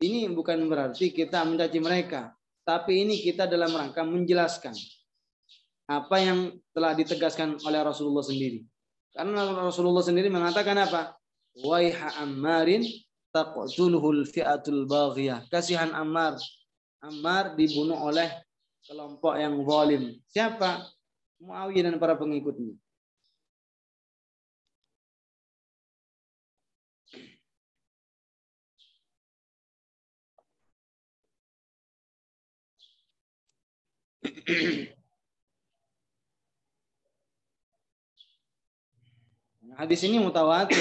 ini bukan berarti kita mencaci mereka, tapi ini kita dalam rangka menjelaskan apa yang telah ditegaskan oleh Rasulullah sendiri. Karena Rasulullah sendiri mengatakan apa? Waiha ammarin taqtuluhul fi'atul baghiyah. Kasihan Ammar. Ammar dibunuh oleh kelompok yang zalim. Siapa? Muawiyah dan para pengikutnya. Nah, hadis ini mutawatir.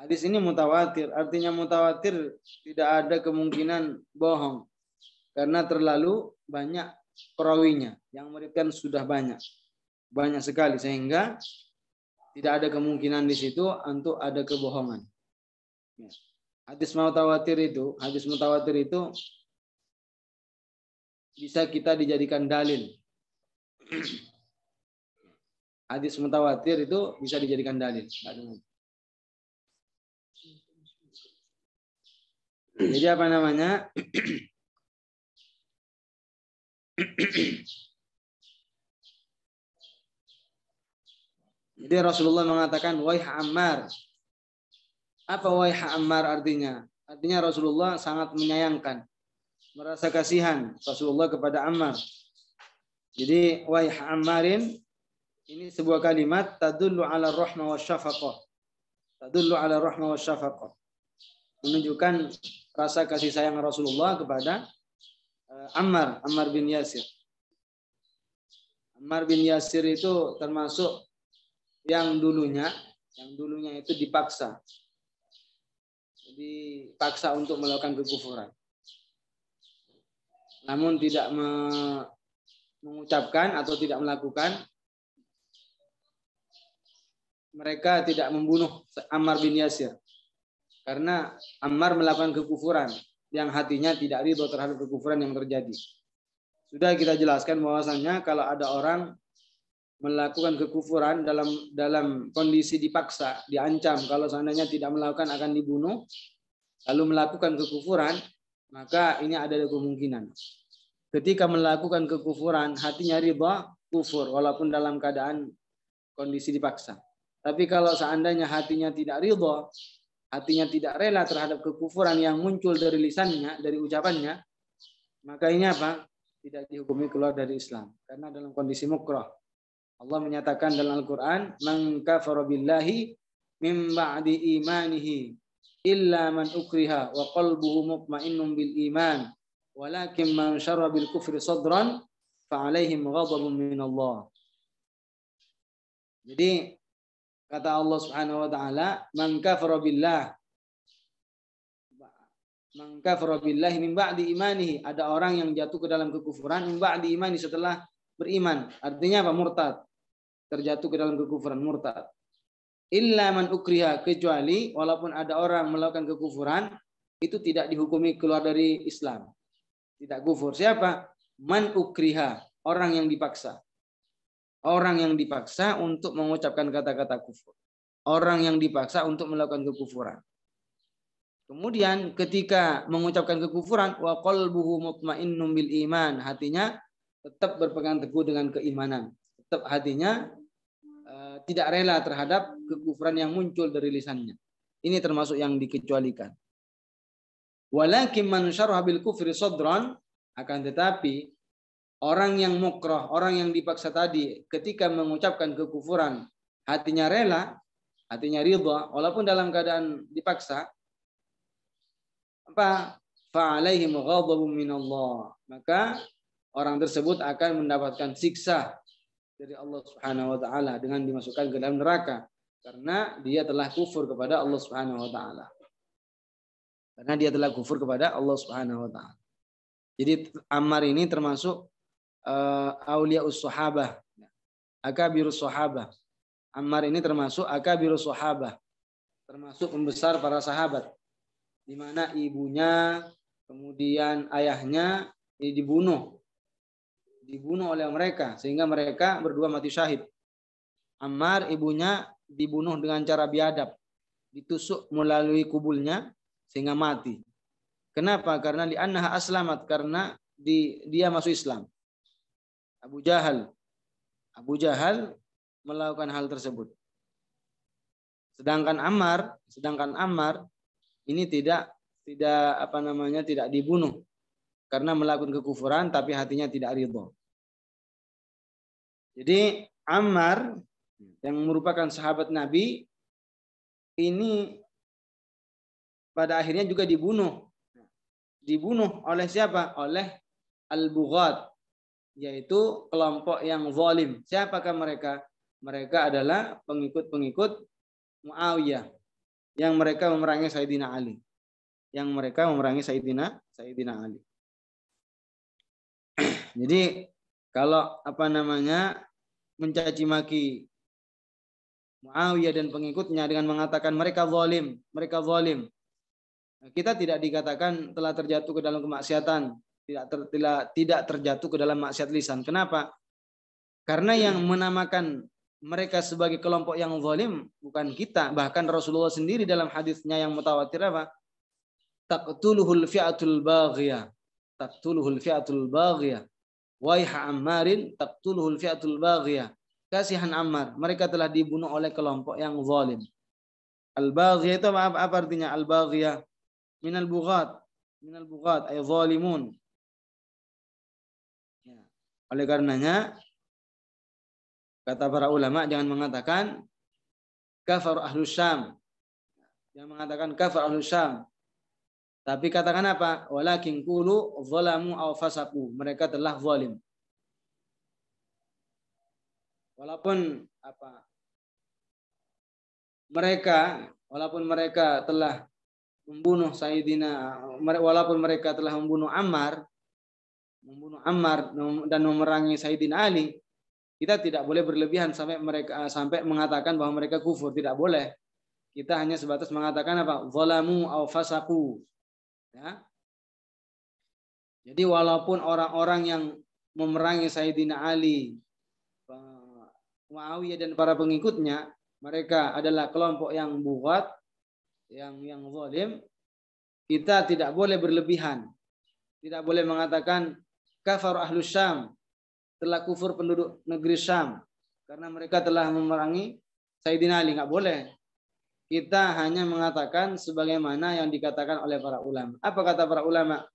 Hadis ini mutawatir, artinya mutawatir tidak ada kemungkinan bohong karena terlalu banyak perawinya yang memberikan sudah banyak, banyak sekali sehingga tidak ada kemungkinan di situ untuk ada kebohongan. Ya. Hadis mutawatir itu, hadis mutawatir itu bisa kita dijadikan dalil. Hadis mutawatir itu bisa dijadikan dalil. Jadi apa namanya? Jadi Rasulullah mengatakan waih Ammar. Apa waih Ammar artinya? Artinya Rasulullah sangat menyayangkan, merasa kasihan Rasulullah kepada Ammar. Jadi waih Ammarin ini sebuah kalimat tadullu ala rahmah wa syafaqah. Tadullu ala rahmah wa syafaqah. Menunjukkan rasa kasih sayang Rasulullah kepada eh, Ammar, Ammar bin Yasir. Ammar bin Yasir itu termasuk yang dulunya, yang dulunya itu dipaksa. Dipaksa untuk melakukan kekufuran. Namun tidak me mengucapkan atau tidak melakukan mereka tidak membunuh Ammar bin Yasir karena Ammar melakukan kekufuran yang hatinya tidak ridho terhadap kekufuran yang terjadi. Sudah kita jelaskan bahwasannya kalau ada orang melakukan kekufuran dalam dalam kondisi dipaksa, diancam kalau seandainya tidak melakukan akan dibunuh, lalu melakukan kekufuran, maka ini ada kemungkinan. Ketika melakukan kekufuran, hatinya riba, kufur walaupun dalam keadaan kondisi dipaksa. Tapi kalau seandainya hatinya tidak riba hatinya tidak rela terhadap kekufuran yang muncul dari lisannya, dari ucapannya, maka ini apa? Tidak dihukumi keluar dari Islam karena dalam kondisi mukroh. Allah menyatakan dalam Al-Qur'an, "Man kafara billahi min ba'di imanihi illa man ukriha wa qalbuhu mutmainnun bil iman, walakin man syarra bil kufri sadran fa'alayhim ghadabun min Allah." Jadi Kata Allah Subhanahu wa taala, "Man kafara billah" Man kafara billahi min ba'di imanihi. Ada orang yang jatuh ke dalam kekufuran min ba'di imani setelah beriman. Artinya apa? Murtad. Terjatuh ke dalam kekufuran murtad. Illa man ukriha kecuali walaupun ada orang melakukan kekufuran itu tidak dihukumi keluar dari Islam. Tidak kufur. Siapa? Man ukriha, orang yang dipaksa. Orang yang dipaksa untuk mengucapkan kata-kata kufur. Orang yang dipaksa untuk melakukan kekufuran. Kemudian ketika mengucapkan kekufuran, wa qalbuhu mutmainnum bil iman, hatinya tetap berpegang teguh dengan keimanan. Tetap hatinya uh, tidak rela terhadap kekufuran yang muncul dari lisannya. Ini termasuk yang dikecualikan. Walakin man syarha bil kufri sadran akan tetapi orang yang mukroh, orang yang dipaksa tadi ketika mengucapkan kekufuran, hatinya rela, hatinya ridha, walaupun dalam keadaan dipaksa, apa? Fa'alaihim ghadabun minallah. Maka orang tersebut akan mendapatkan siksa dari Allah Subhanahu wa taala dengan dimasukkan ke dalam neraka karena dia telah kufur kepada Allah Subhanahu wa taala. Karena dia telah kufur kepada Allah Subhanahu wa taala. Jadi Ammar ini termasuk uh, eh, Aulia sahabah, akabirus sahabah. Ammar ini termasuk akabirus sahabah, termasuk pembesar para sahabat. Di mana ibunya, kemudian ayahnya dibunuh. Dibunuh oleh mereka sehingga mereka berdua mati syahid. Ammar ibunya dibunuh dengan cara biadab, ditusuk melalui kubulnya sehingga mati. Kenapa? Karena li'annaha aslamat karena dia masuk Islam. Abu Jahal. Abu Jahal melakukan hal tersebut. Sedangkan Ammar, sedangkan Ammar ini tidak tidak apa namanya tidak dibunuh karena melakukan kekufuran tapi hatinya tidak ridho. Jadi Ammar yang merupakan sahabat Nabi ini pada akhirnya juga dibunuh. Dibunuh oleh siapa? Oleh Al-Bughat yaitu kelompok yang zalim. Siapakah mereka? Mereka adalah pengikut-pengikut Muawiyah yang mereka memerangi Sayyidina Ali. Yang mereka memerangi Sayyidina Sayyidina Ali. Jadi kalau apa namanya mencaci maki Muawiyah dan pengikutnya dengan mengatakan mereka zalim, mereka zalim. Kita tidak dikatakan telah terjatuh ke dalam kemaksiatan, tidak ter, tidak, tidak terjatuh ke dalam maksiat lisan. Kenapa? Karena yang menamakan mereka sebagai kelompok yang zalim bukan kita, bahkan Rasulullah sendiri dalam hadisnya yang mutawatir apa? Taqtuluhul fi'atul baghiyah. Taqtuluhul fi'atul baghiyah. Waiha Ammarin taqtuluhul fi'atul baghiyah. Kasihan Ammar, mereka telah dibunuh oleh kelompok yang zalim. Al-baghiyah itu apa, apa artinya? Al-baghiyah minal bughat, minal bughat ay zalimun oleh karenanya, kata para ulama, jangan mengatakan kafar ahlu syam. Jangan mengatakan kafar ahlu syam. Tapi katakan apa? Walakin kulu zalamu aw fasaku. Mereka telah zalim. Walaupun apa? Mereka walaupun mereka telah membunuh Sayyidina walaupun mereka telah membunuh Ammar membunuh Ammar dan memerangi Sayyidina Ali, kita tidak boleh berlebihan sampai mereka eh, sampai mengatakan bahwa mereka kufur, tidak boleh. Kita hanya sebatas mengatakan apa? Zalamu au fasaku. Ya. Jadi walaupun orang-orang yang memerangi Sayyidina Ali, eh, Muawiyah dan para pengikutnya, mereka adalah kelompok yang buat, yang yang zalim, kita tidak boleh berlebihan. Tidak boleh mengatakan kafar ahlu Syam. Telah kufur penduduk negeri Syam. Karena mereka telah memerangi Sayyidina Ali. Nggak boleh. Kita hanya mengatakan sebagaimana yang dikatakan oleh para ulama. Apa kata para ulama?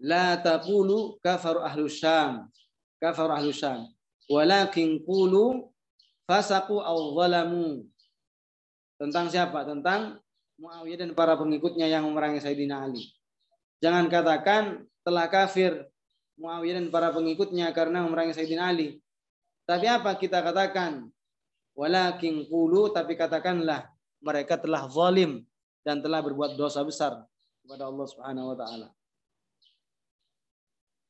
La taqulu kafar ahlu Syam. Kafar ahlu Syam. Walakin qulu fasaku aw zalamu. Tentang siapa? Tentang Muawiyah dan para pengikutnya yang memerangi Sayyidina Ali. Jangan katakan telah kafir Muawiyah dan para pengikutnya karena memerangi Sayyidina Ali. Tapi apa kita katakan? Walakin kulu tapi katakanlah mereka telah zalim dan telah berbuat dosa besar kepada Allah Subhanahu wa taala.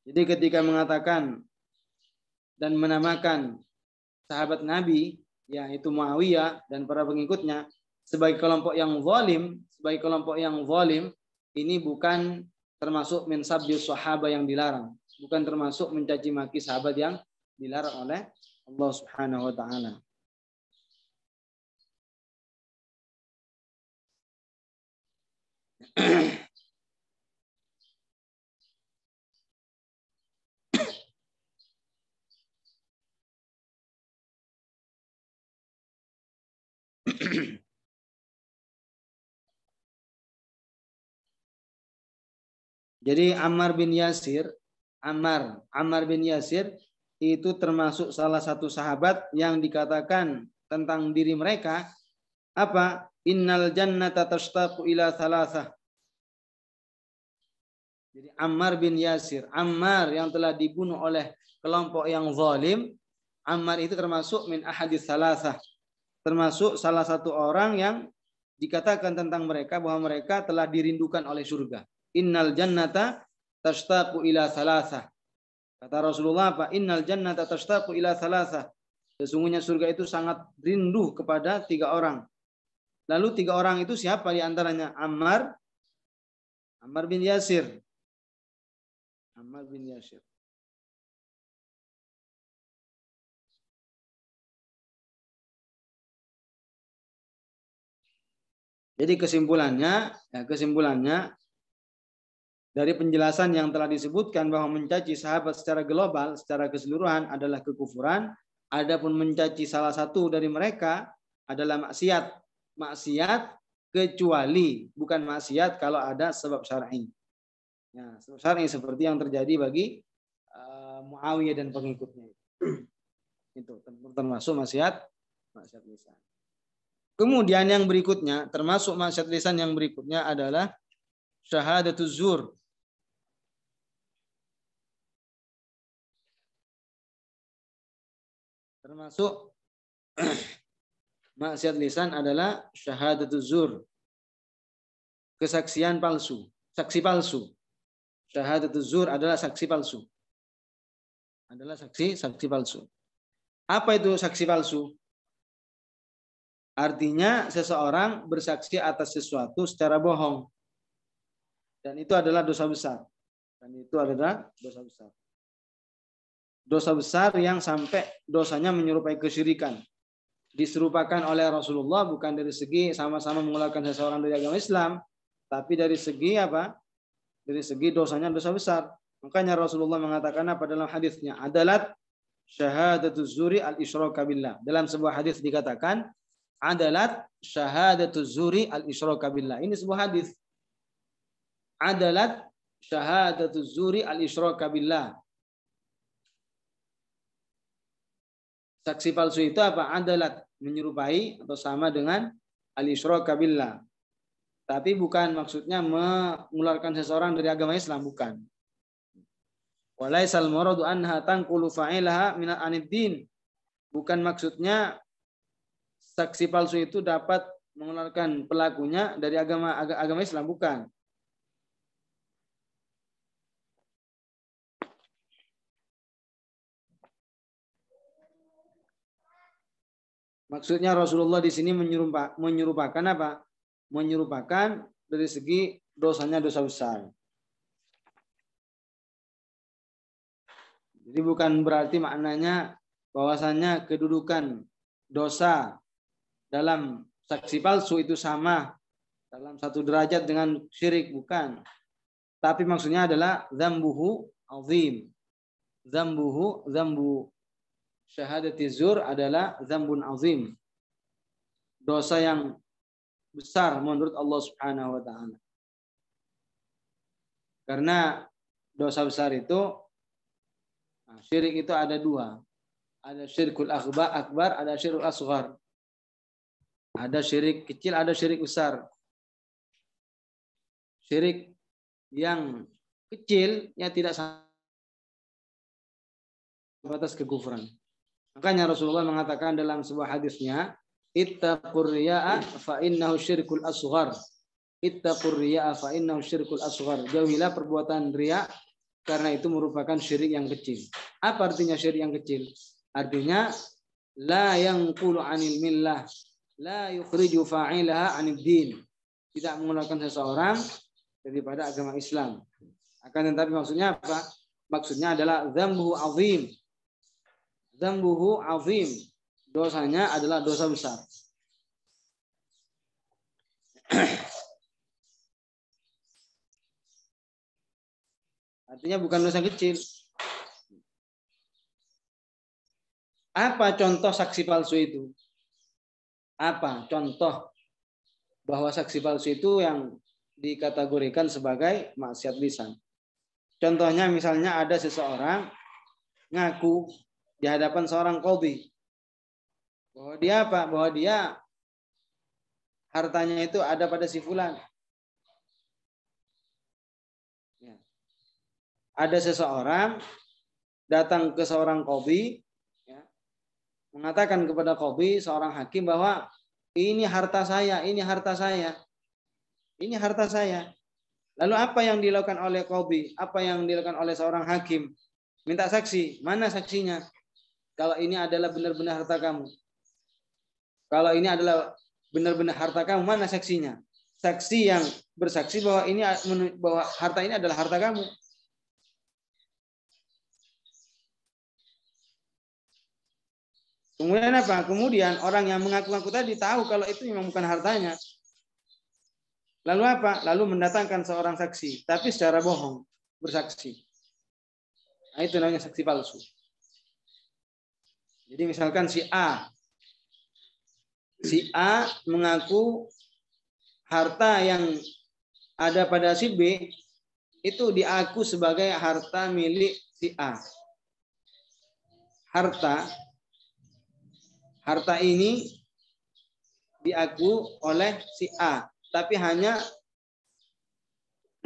Jadi ketika mengatakan dan menamakan sahabat Nabi yaitu Muawiyah dan para pengikutnya sebagai kelompok yang zalim, sebagai kelompok yang zalim ini bukan termasuk mensabdi sahabat sahaba yang dilarang bukan termasuk mencaci maki sahabat yang dilarang oleh Allah Subhanahu wa taala. Jadi Ammar bin Yasir Ammar, Ammar bin Yasir itu termasuk salah satu sahabat yang dikatakan tentang diri mereka apa? Innal jannata tashtaqu ila thalathah. Jadi Ammar bin Yasir, Ammar yang telah dibunuh oleh kelompok yang zalim, Ammar itu termasuk min ahadis salasah. Termasuk salah satu orang yang dikatakan tentang mereka bahwa mereka telah dirindukan oleh surga. Innal jannata tashtaqu ila salasa Kata Rasulullah apa? Innal jannata tashtaqu ila salasa Sesungguhnya surga itu sangat rindu kepada tiga orang. Lalu tiga orang itu siapa di antaranya? Ammar, Ammar bin Yasir. Ammar bin Yasir. Jadi kesimpulannya, ya kesimpulannya dari penjelasan yang telah disebutkan bahwa mencaci sahabat secara global, secara keseluruhan adalah kekufuran, adapun mencaci salah satu dari mereka adalah maksiat. Maksiat kecuali bukan maksiat kalau ada sebab syar'i. Nah, sebab syar'i seperti yang terjadi bagi uh, Muawiyah dan pengikutnya. Itu termasuk maksiat maksiat lisan. Kemudian yang berikutnya, termasuk maksiat lisan yang berikutnya adalah syahadatuz zur. termasuk maksiat lisan adalah syahadat zur. Kesaksian palsu, saksi palsu. syahadat zur adalah saksi palsu. Adalah saksi saksi palsu. Apa itu saksi palsu? Artinya seseorang bersaksi atas sesuatu secara bohong. Dan itu adalah dosa besar. Dan itu adalah dosa besar dosa besar yang sampai dosanya menyerupai kesyirikan. Diserupakan oleh Rasulullah bukan dari segi sama-sama mengeluarkan seseorang dari agama Islam, tapi dari segi apa? Dari segi dosanya dosa besar. Makanya Rasulullah mengatakan apa dalam hadisnya? Adalat syahadatuz zuri al isyraka billah. Dalam sebuah hadis dikatakan adalat syahadatuz zuri al isyraka billah. Ini sebuah hadis. Adalat syahadatuz zuri al isyraka billah Saksi palsu itu apa? Adalat, menyerupai atau sama dengan al-isyraqa billah. Tapi bukan maksudnya mengeluarkan seseorang dari agama Islam, bukan. Walaisal muradu anha tanqulu fa'ilaha min aniddin. Bukan maksudnya saksi palsu itu dapat mengeluarkan pelakunya dari agama agama Islam, bukan. Maksudnya Rasulullah di sini menyerupakan apa? Menyerupakan dari segi dosanya dosa besar. Jadi bukan berarti maknanya bahwasanya kedudukan dosa dalam saksi palsu itu sama dalam satu derajat dengan syirik bukan. Tapi maksudnya adalah zambuhu azim. Zambuhu zambu syahadati zur adalah zambun azim. Dosa yang besar menurut Allah Subhanahu wa taala. Karena dosa besar itu nah, syirik itu ada dua. Ada syirikul akbar, akbar ada syirkul asghar. Ada syirik kecil, ada syirik besar. Syirik yang kecil yang tidak batas kekufuran. Makanya Rasulullah mengatakan dalam sebuah hadisnya, "Ittaqur riya'a fa innahu syirkul asghar." Ittaqur riya'a fa innahu syirkul asghar. Jauhilah perbuatan riya karena itu merupakan syirik yang kecil. Apa artinya syirik yang kecil? Artinya la yang qulu anil millah, la yukhriju fa'ilaha anil din. Tidak mengeluarkan seseorang daripada agama Islam. Akan tetapi maksudnya apa? Maksudnya adalah zambu azim, zambuhu azim. Dosanya adalah dosa besar. Artinya bukan dosa kecil. Apa contoh saksi palsu itu? Apa contoh bahwa saksi palsu itu yang dikategorikan sebagai maksiat lisan? Contohnya misalnya ada seseorang ngaku di hadapan seorang kobi Bahwa dia apa? Bahwa dia hartanya itu ada pada si fulan. Ya. Ada seseorang datang ke seorang kobi ya, mengatakan kepada kobi seorang hakim bahwa ini harta saya, ini harta saya. Ini harta saya. Lalu apa yang dilakukan oleh Kobi? Apa yang dilakukan oleh seorang hakim? Minta saksi. Mana saksinya? kalau ini adalah benar-benar harta kamu. Kalau ini adalah benar-benar harta kamu, mana saksinya? Saksi yang bersaksi bahwa ini bahwa harta ini adalah harta kamu. Kemudian apa? Kemudian orang yang mengaku-ngaku tadi tahu kalau itu memang bukan hartanya. Lalu apa? Lalu mendatangkan seorang saksi, tapi secara bohong bersaksi. Nah, itu namanya saksi palsu. Jadi misalkan si A si A mengaku harta yang ada pada si B itu diaku sebagai harta milik si A. Harta harta ini diaku oleh si A, tapi hanya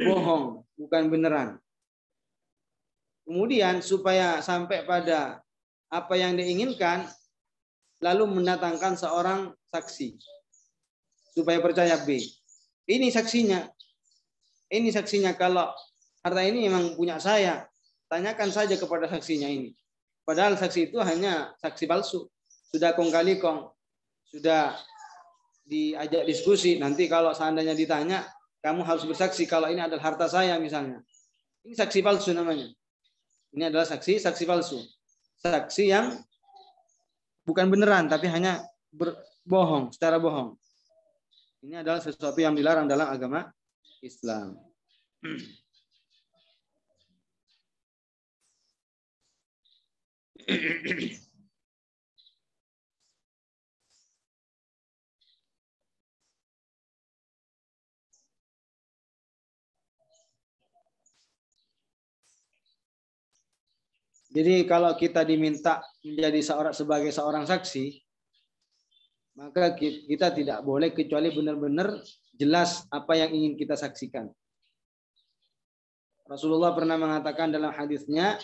bohong, bukan beneran. Kemudian supaya sampai pada apa yang diinginkan lalu mendatangkan seorang saksi supaya percaya B. Ini saksinya. Ini saksinya kalau harta ini memang punya saya. Tanyakan saja kepada saksinya ini. Padahal saksi itu hanya saksi palsu. Sudah kong kali kong. Sudah diajak diskusi. Nanti kalau seandainya ditanya, kamu harus bersaksi kalau ini adalah harta saya misalnya. Ini saksi palsu namanya. Ini adalah saksi, saksi palsu saksi yang bukan beneran tapi hanya berbohong secara bohong. Ini adalah sesuatu yang dilarang dalam agama Islam. Jadi kalau kita diminta menjadi seorang sebagai seorang saksi, maka kita tidak boleh kecuali benar-benar jelas apa yang ingin kita saksikan. Rasulullah pernah mengatakan dalam hadisnya,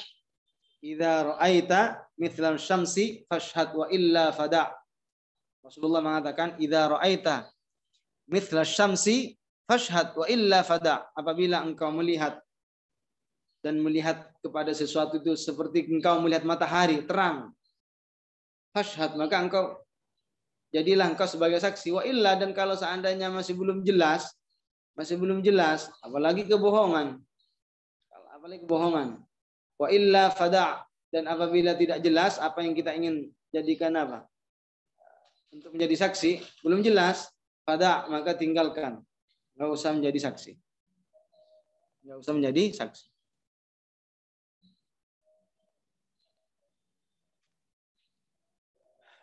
"Idza ra'aita mithlan syamsi fashhad wa illa fada'." Rasulullah mengatakan, "Idza ra'aita mithlan syamsi fashhad wa illa fada'." Apabila engkau melihat dan melihat kepada sesuatu itu seperti engkau melihat matahari terang. Fashhad, maka engkau jadilah engkau sebagai saksi wa illa dan kalau seandainya masih belum jelas, masih belum jelas, apalagi kebohongan. Apalagi kebohongan. Wa illa fada' dan apabila tidak jelas apa yang kita ingin jadikan apa? Untuk menjadi saksi, belum jelas, fada' maka tinggalkan. nggak usah menjadi saksi. nggak usah menjadi saksi.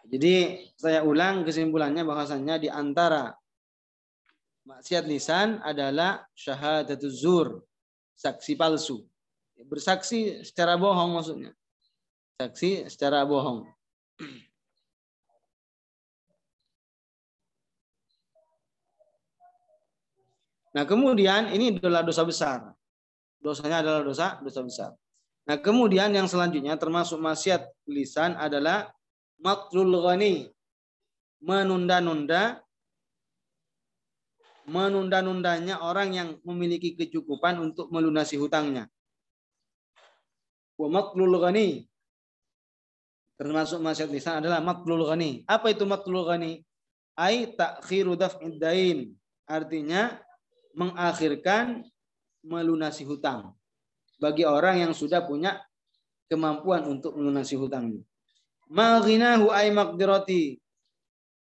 Jadi saya ulang kesimpulannya bahwasannya di antara maksiat lisan adalah syahadat zur, saksi palsu. Bersaksi secara bohong maksudnya. Saksi secara bohong. Nah, kemudian ini adalah dosa besar. Dosanya adalah dosa dosa besar. Nah, kemudian yang selanjutnya termasuk maksiat lisan adalah matlul ghani menunda-nunda menunda-nundanya orang yang memiliki kecukupan untuk melunasi hutangnya. Wa matlul ghani termasuk masyarakat lisan adalah matlul ghani. Apa itu matlul ghani? Ai takhiru daf'id dain. Artinya mengakhirkan melunasi hutang bagi orang yang sudah punya kemampuan untuk melunasi hutangnya. Maghinahu ay makdirati.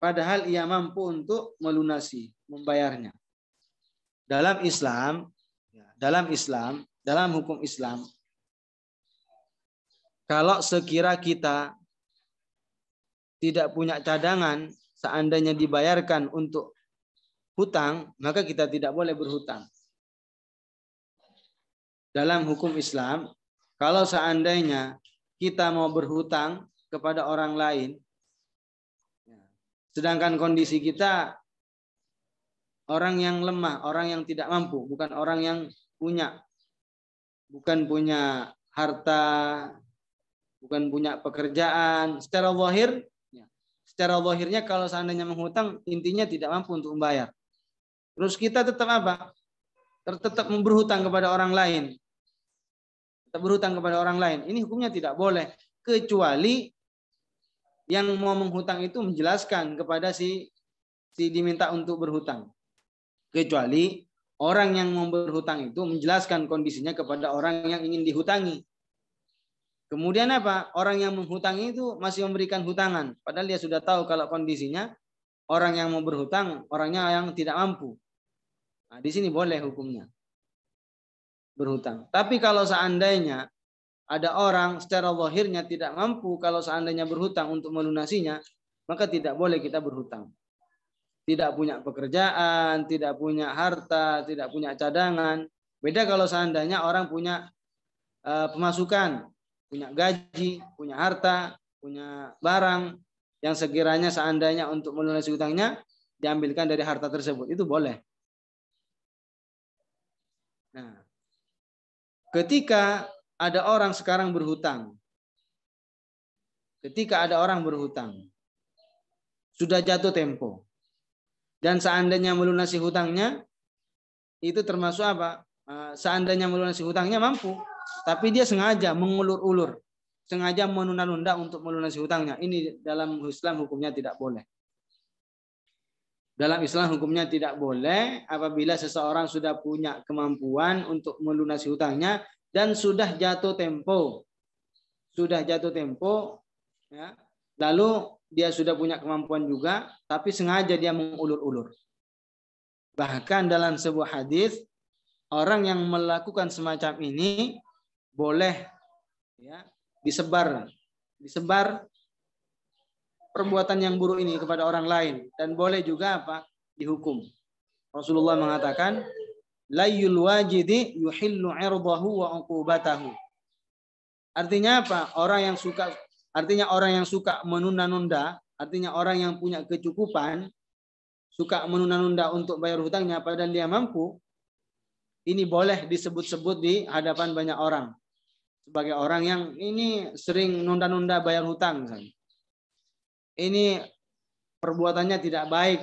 Padahal ia mampu untuk melunasi, membayarnya. Dalam Islam, ya, dalam Islam, dalam hukum Islam, kalau sekira kita tidak punya cadangan, seandainya dibayarkan untuk hutang, maka kita tidak boleh berhutang. Dalam hukum Islam, kalau seandainya kita mau berhutang, kepada orang lain. Ya. Sedangkan kondisi kita orang yang lemah, orang yang tidak mampu, bukan orang yang punya bukan punya harta, bukan punya pekerjaan, secara zahir ya. secara zahirnya kalau seandainya menghutang intinya tidak mampu untuk membayar. Terus kita tetap apa? Tetap berhutang kepada orang lain. Tetap berhutang kepada orang lain. Ini hukumnya tidak boleh kecuali yang mau menghutang itu menjelaskan kepada si si diminta untuk berhutang. Kecuali orang yang mau berhutang itu menjelaskan kondisinya kepada orang yang ingin dihutangi. Kemudian apa? Orang yang menghutangi itu masih memberikan hutangan. Padahal dia sudah tahu kalau kondisinya orang yang mau berhutang, orangnya yang tidak mampu. Nah, di sini boleh hukumnya berhutang. Tapi kalau seandainya ada orang secara lahirnya tidak mampu kalau seandainya berhutang untuk melunasinya, maka tidak boleh kita berhutang. Tidak punya pekerjaan, tidak punya harta, tidak punya cadangan. Beda kalau seandainya orang punya uh, pemasukan, punya gaji, punya harta, punya barang yang sekiranya seandainya untuk melunasi hutangnya diambilkan dari harta tersebut, itu boleh. Nah, ketika ada orang sekarang berhutang. Ketika ada orang berhutang, sudah jatuh tempo. Dan seandainya melunasi hutangnya, itu termasuk apa? Eh, seandainya melunasi hutangnya mampu, tapi dia sengaja mengulur-ulur, sengaja menunda-nunda untuk melunasi hutangnya. Ini dalam Islam hukumnya tidak boleh. Dalam Islam hukumnya tidak boleh apabila seseorang sudah punya kemampuan untuk melunasi hutangnya, dan sudah jatuh tempo. Sudah jatuh tempo ya. Lalu dia sudah punya kemampuan juga tapi sengaja dia mengulur-ulur. Bahkan dalam sebuah hadis orang yang melakukan semacam ini boleh ya disebar disebar perbuatan yang buruk ini kepada orang lain dan boleh juga apa dihukum. Rasulullah mengatakan layul wajidi yuhillu irdahu wa uqubatahu. Artinya apa? Orang yang suka artinya orang yang suka menunda-nunda, artinya orang yang punya kecukupan, suka menunda-nunda untuk bayar hutangnya padahal dia mampu, ini boleh disebut-sebut di hadapan banyak orang. Sebagai orang yang ini sering nunda-nunda bayar hutang. Misalnya. Ini perbuatannya tidak baik.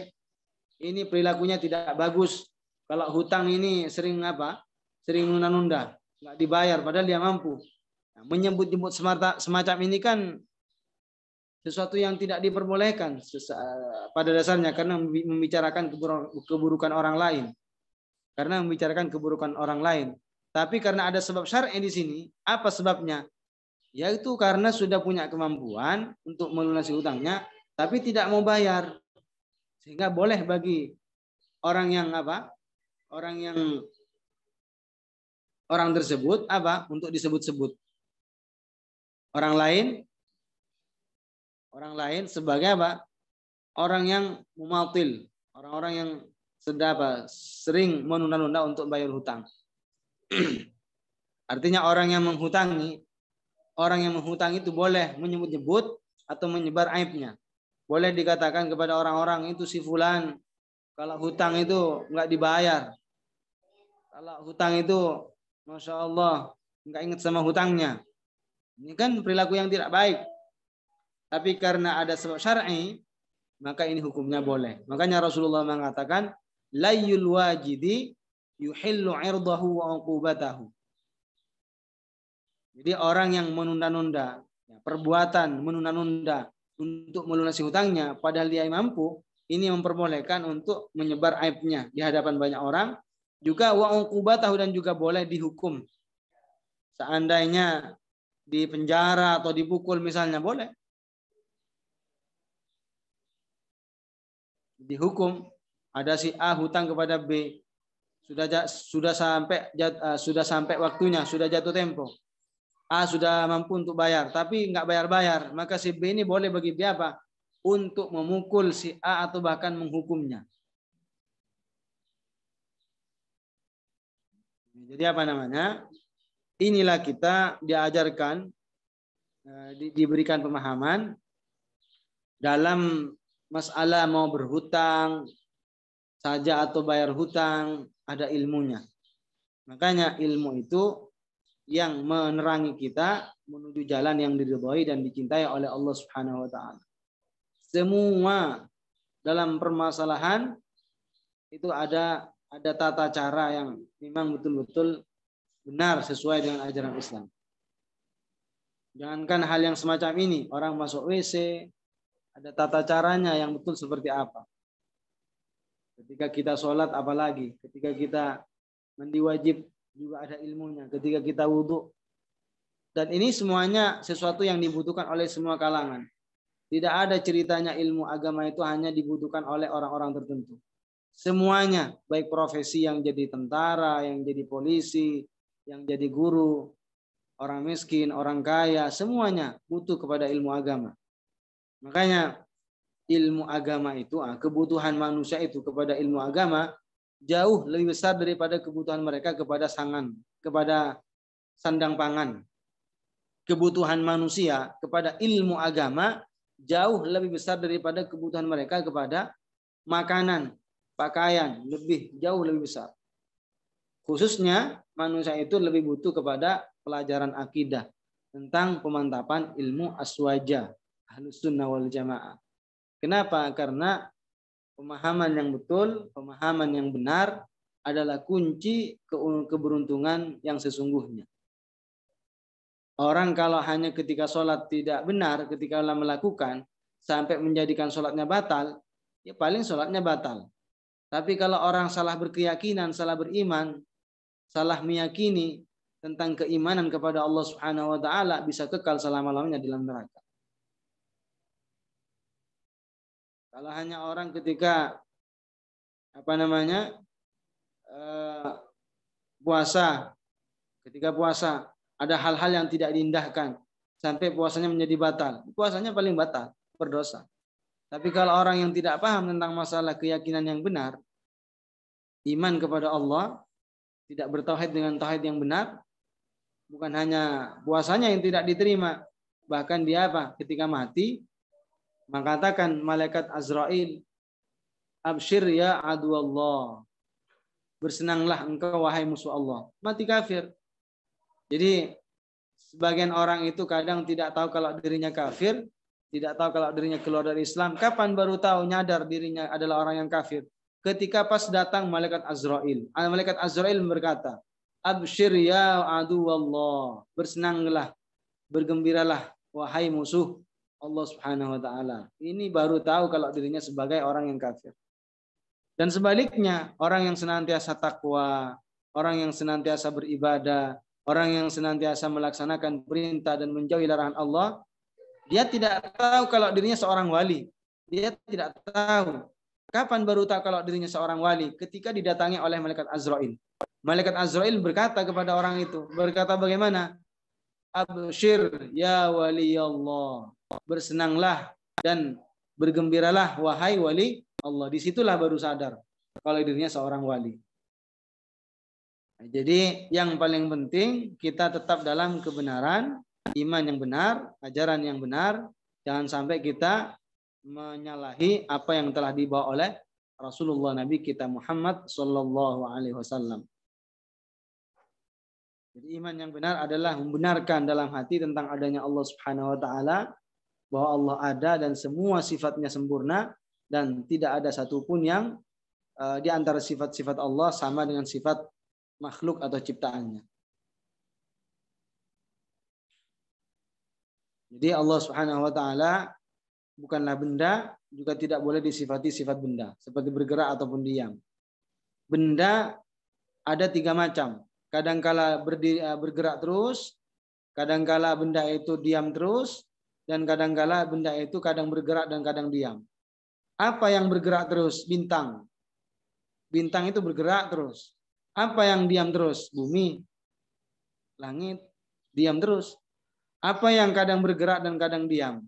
Ini perilakunya tidak bagus kalau hutang ini sering apa? Sering nunda-nunda, nggak dibayar padahal dia mampu. Nah, menyebut-nyebut semacam ini kan sesuatu yang tidak diperbolehkan pada dasarnya karena membicarakan keburukan orang lain. Karena membicarakan keburukan orang lain. Tapi karena ada sebab syar'i di sini, apa sebabnya? Yaitu karena sudah punya kemampuan untuk melunasi hutangnya, tapi tidak mau bayar. Sehingga boleh bagi orang yang apa? orang yang hmm. orang tersebut apa untuk disebut-sebut orang lain orang lain sebagai apa orang yang mumatil orang-orang yang sedang apa sering menunda-nunda untuk bayar hutang artinya orang yang menghutangi orang yang menghutang itu boleh menyebut-nyebut atau menyebar aibnya boleh dikatakan kepada orang-orang itu si fulan kalau hutang itu nggak dibayar kalau hutang itu masya Allah nggak ingat sama hutangnya ini kan perilaku yang tidak baik tapi karena ada sebab syar'i maka ini hukumnya boleh makanya Rasulullah mengatakan layul wajidi yuhillu irdahu wa uqubatahu jadi orang yang menunda-nunda ya, perbuatan menunda-nunda untuk melunasi hutangnya padahal dia mampu ini memperbolehkan untuk menyebar aibnya di hadapan banyak orang. Juga wa tahu dan juga boleh dihukum. Seandainya di penjara atau dipukul misalnya boleh. Dihukum ada si A hutang kepada B sudah sudah sampai eh, sudah sampai waktunya sudah jatuh tempo A sudah mampu untuk bayar tapi nggak bayar bayar maka si B ini boleh bagi dia apa untuk memukul si A atau bahkan menghukumnya. Jadi apa namanya? Inilah kita diajarkan, eh, diberikan pemahaman dalam masalah mau berhutang saja atau bayar hutang ada ilmunya. Makanya ilmu itu yang menerangi kita menuju jalan yang diridhoi dan dicintai oleh Allah Subhanahu wa taala semua dalam permasalahan itu ada ada tata cara yang memang betul-betul benar sesuai dengan ajaran Islam. Jangankan hal yang semacam ini, orang masuk WC, ada tata caranya yang betul seperti apa. Ketika kita sholat apalagi, ketika kita mandi wajib juga ada ilmunya, ketika kita wudhu. Dan ini semuanya sesuatu yang dibutuhkan oleh semua kalangan. Tidak ada ceritanya ilmu agama itu hanya dibutuhkan oleh orang-orang tertentu. Semuanya, baik profesi yang jadi tentara, yang jadi polisi, yang jadi guru, orang miskin, orang kaya, semuanya butuh kepada ilmu agama. Makanya ilmu agama itu, ah, kebutuhan manusia itu kepada ilmu agama jauh lebih besar daripada kebutuhan mereka kepada sangan, kepada sandang pangan. Kebutuhan manusia kepada ilmu agama jauh lebih besar daripada kebutuhan mereka kepada makanan, pakaian, lebih jauh lebih besar. Khususnya manusia itu lebih butuh kepada pelajaran akidah tentang pemantapan ilmu aswaja ahlus sunnah wal jamaah. Kenapa? Karena pemahaman yang betul, pemahaman yang benar adalah kunci keberuntungan yang sesungguhnya. Orang kalau hanya ketika sholat tidak benar, ketika Allah melakukan, sampai menjadikan sholatnya batal, ya paling sholatnya batal. Tapi kalau orang salah berkeyakinan, salah beriman, salah meyakini tentang keimanan kepada Allah Subhanahu wa taala bisa kekal selama-lamanya dalam neraka. Kalau hanya orang ketika apa namanya? Eh, puasa ketika puasa ada hal-hal yang tidak diindahkan sampai puasanya menjadi batal. Puasanya paling batal, berdosa. Tapi kalau orang yang tidak paham tentang masalah keyakinan yang benar, iman kepada Allah, tidak bertauhid dengan tauhid yang benar, bukan hanya puasanya yang tidak diterima, bahkan dia apa? Ketika mati, mengatakan malaikat Azrail, "Absyir ya adu Allah. Bersenanglah engkau wahai musuh Allah. Mati kafir. Jadi sebagian orang itu kadang tidak tahu kalau dirinya kafir, tidak tahu kalau dirinya keluar dari Islam. Kapan baru tahu nyadar dirinya adalah orang yang kafir? Ketika pas datang malaikat Azrail. Ah, malaikat Azrail berkata, Abshir ya Allah, Bersenanglah, bergembiralah, wahai musuh Allah Subhanahu wa taala. Ini baru tahu kalau dirinya sebagai orang yang kafir. Dan sebaliknya, orang yang senantiasa takwa, orang yang senantiasa beribadah, Orang yang senantiasa melaksanakan perintah dan menjauhi larangan Allah, dia tidak tahu kalau dirinya seorang wali. Dia tidak tahu. Kapan baru tahu kalau dirinya seorang wali? Ketika didatangi oleh malaikat Azrail. Malaikat Azrail berkata kepada orang itu, berkata bagaimana? Abshir ya wali Allah. Bersenanglah dan bergembiralah wahai wali Allah. Disitulah baru sadar kalau dirinya seorang wali. Jadi yang paling penting kita tetap dalam kebenaran, iman yang benar, ajaran yang benar. Jangan sampai kita menyalahi apa yang telah dibawa oleh Rasulullah Nabi kita Muhammad Sallallahu Alaihi Wasallam. Jadi iman yang benar adalah membenarkan dalam hati tentang adanya Allah Subhanahu Wa Taala bahwa Allah ada dan semua sifatnya sempurna dan tidak ada satupun yang eh, di antara sifat-sifat Allah sama dengan sifat makhluk atau ciptaannya. Jadi Allah Subhanahu wa taala bukanlah benda, juga tidak boleh disifati sifat benda seperti bergerak ataupun diam. Benda ada tiga macam. Kadangkala berdiri, eh, bergerak terus, kadangkala benda itu diam terus, dan kadangkala benda itu kadang bergerak dan kadang diam. Apa yang bergerak terus? Bintang. Bintang itu bergerak terus. Apa yang diam terus? Bumi, langit, diam terus. Apa yang kadang bergerak dan kadang diam?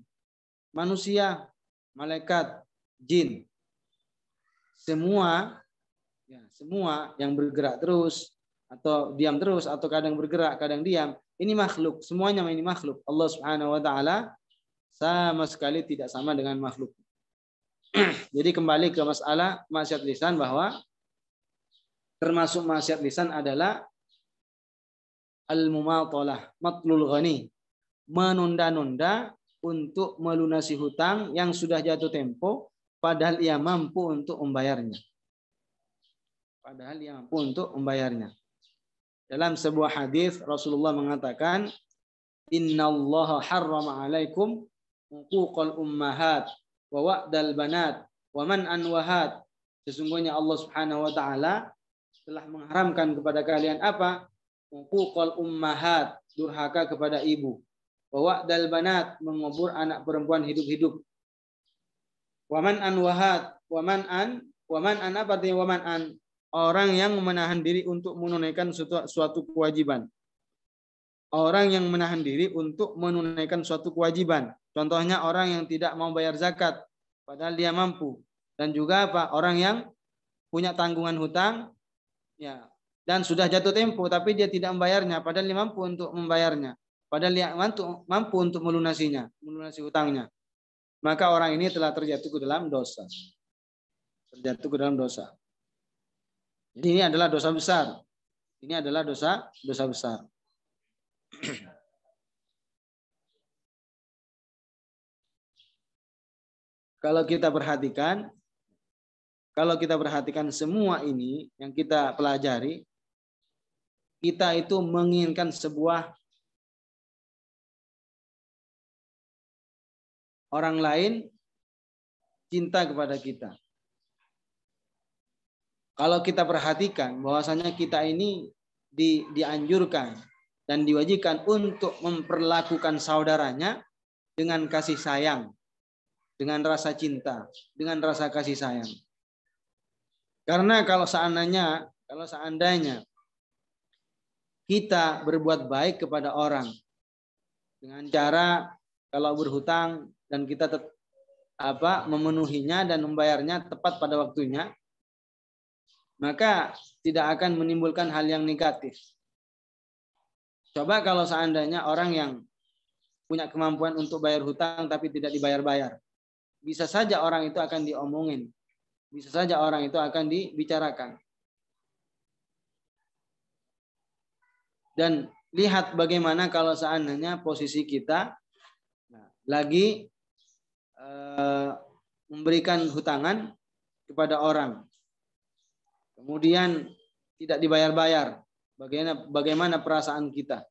Manusia, malaikat, jin. Semua ya, semua yang bergerak terus atau diam terus atau kadang bergerak, kadang diam, ini makhluk. Semuanya ini makhluk. Allah Subhanahu wa taala sama sekali tidak sama dengan makhluk. Jadi kembali ke masalah masyarakat lisan bahwa termasuk maksiat lisan adalah al-mumatalah, matlul ghani, menunda-nunda untuk melunasi hutang yang sudah jatuh tempo padahal ia mampu untuk membayarnya. Padahal ia mampu untuk membayarnya. Dalam sebuah hadis Rasulullah mengatakan, "Inna Allah harrama 'alaikum uquqal ummahat wa wa'dal banat wa man anwahat." Sesungguhnya Allah Subhanahu wa taala telah mengharamkan kepada kalian apa? Uqul ummahat, durhaka kepada ibu. bahwa dalbanat mengubur anak perempuan hidup-hidup. Waman an wahat, waman an, waman an apa artinya waman an? Orang yang menahan diri untuk menunaikan suatu, suatu kewajiban. Orang yang menahan diri untuk menunaikan suatu kewajiban. Contohnya orang yang tidak mau bayar zakat, padahal dia mampu. Dan juga apa? Orang yang punya tanggungan hutang, ya dan sudah jatuh tempo tapi dia tidak membayarnya padahal dia mampu untuk membayarnya padahal dia mampu, mampu untuk melunasinya melunasi hutangnya maka orang ini telah terjatuh ke dalam dosa terjatuh ke dalam dosa jadi ini adalah dosa besar ini adalah dosa dosa besar kalau kita perhatikan kalau kita perhatikan semua ini yang kita pelajari, kita itu menginginkan sebuah orang lain cinta kepada kita. Kalau kita perhatikan bahwasanya kita ini di, dianjurkan dan diwajibkan untuk memperlakukan saudaranya dengan kasih sayang, dengan rasa cinta, dengan rasa kasih sayang. Karena kalau seandainya, kalau seandainya kita berbuat baik kepada orang dengan cara kalau berhutang dan kita apa memenuhinya dan membayarnya tepat pada waktunya, maka tidak akan menimbulkan hal yang negatif. Coba kalau seandainya orang yang punya kemampuan untuk bayar hutang tapi tidak dibayar-bayar. Bisa saja orang itu akan diomongin bisa saja orang itu akan dibicarakan. Dan lihat bagaimana kalau seandainya posisi kita nah, lagi eh, memberikan hutangan kepada orang, kemudian tidak dibayar-bayar, bagaimana bagaimana perasaan kita?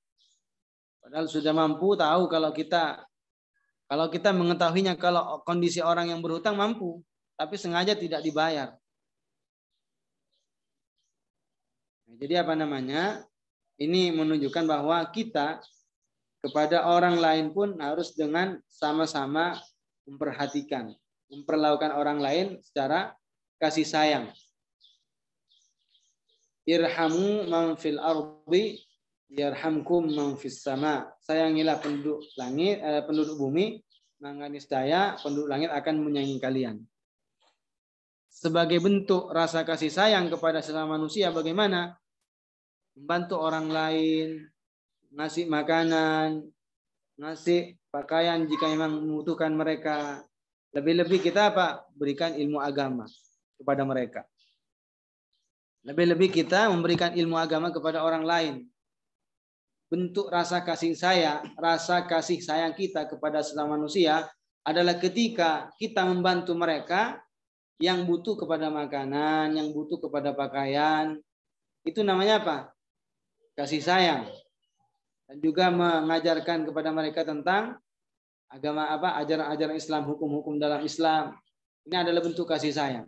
Padahal sudah mampu tahu kalau kita kalau kita mengetahuinya kalau kondisi orang yang berhutang mampu, tapi sengaja tidak dibayar. Nah, jadi apa namanya? Ini menunjukkan bahwa kita kepada orang lain pun harus dengan sama-sama memperhatikan, memperlakukan orang lain secara kasih sayang. Irhamu man fil ardi yarhamkum man sama. Sayangilah penduduk langit eh, penduduk bumi, maka niscaya penduduk langit akan menyayangi kalian sebagai bentuk rasa kasih sayang kepada sesama manusia bagaimana membantu orang lain ngasih makanan ngasih pakaian jika memang membutuhkan mereka lebih-lebih kita apa berikan ilmu agama kepada mereka lebih-lebih kita memberikan ilmu agama kepada orang lain bentuk rasa kasih saya rasa kasih sayang kita kepada sesama manusia adalah ketika kita membantu mereka yang butuh kepada makanan, yang butuh kepada pakaian, itu namanya apa? Kasih sayang. Dan juga mengajarkan kepada mereka tentang agama apa? Ajaran-ajaran Islam, hukum-hukum dalam Islam. Ini adalah bentuk kasih sayang.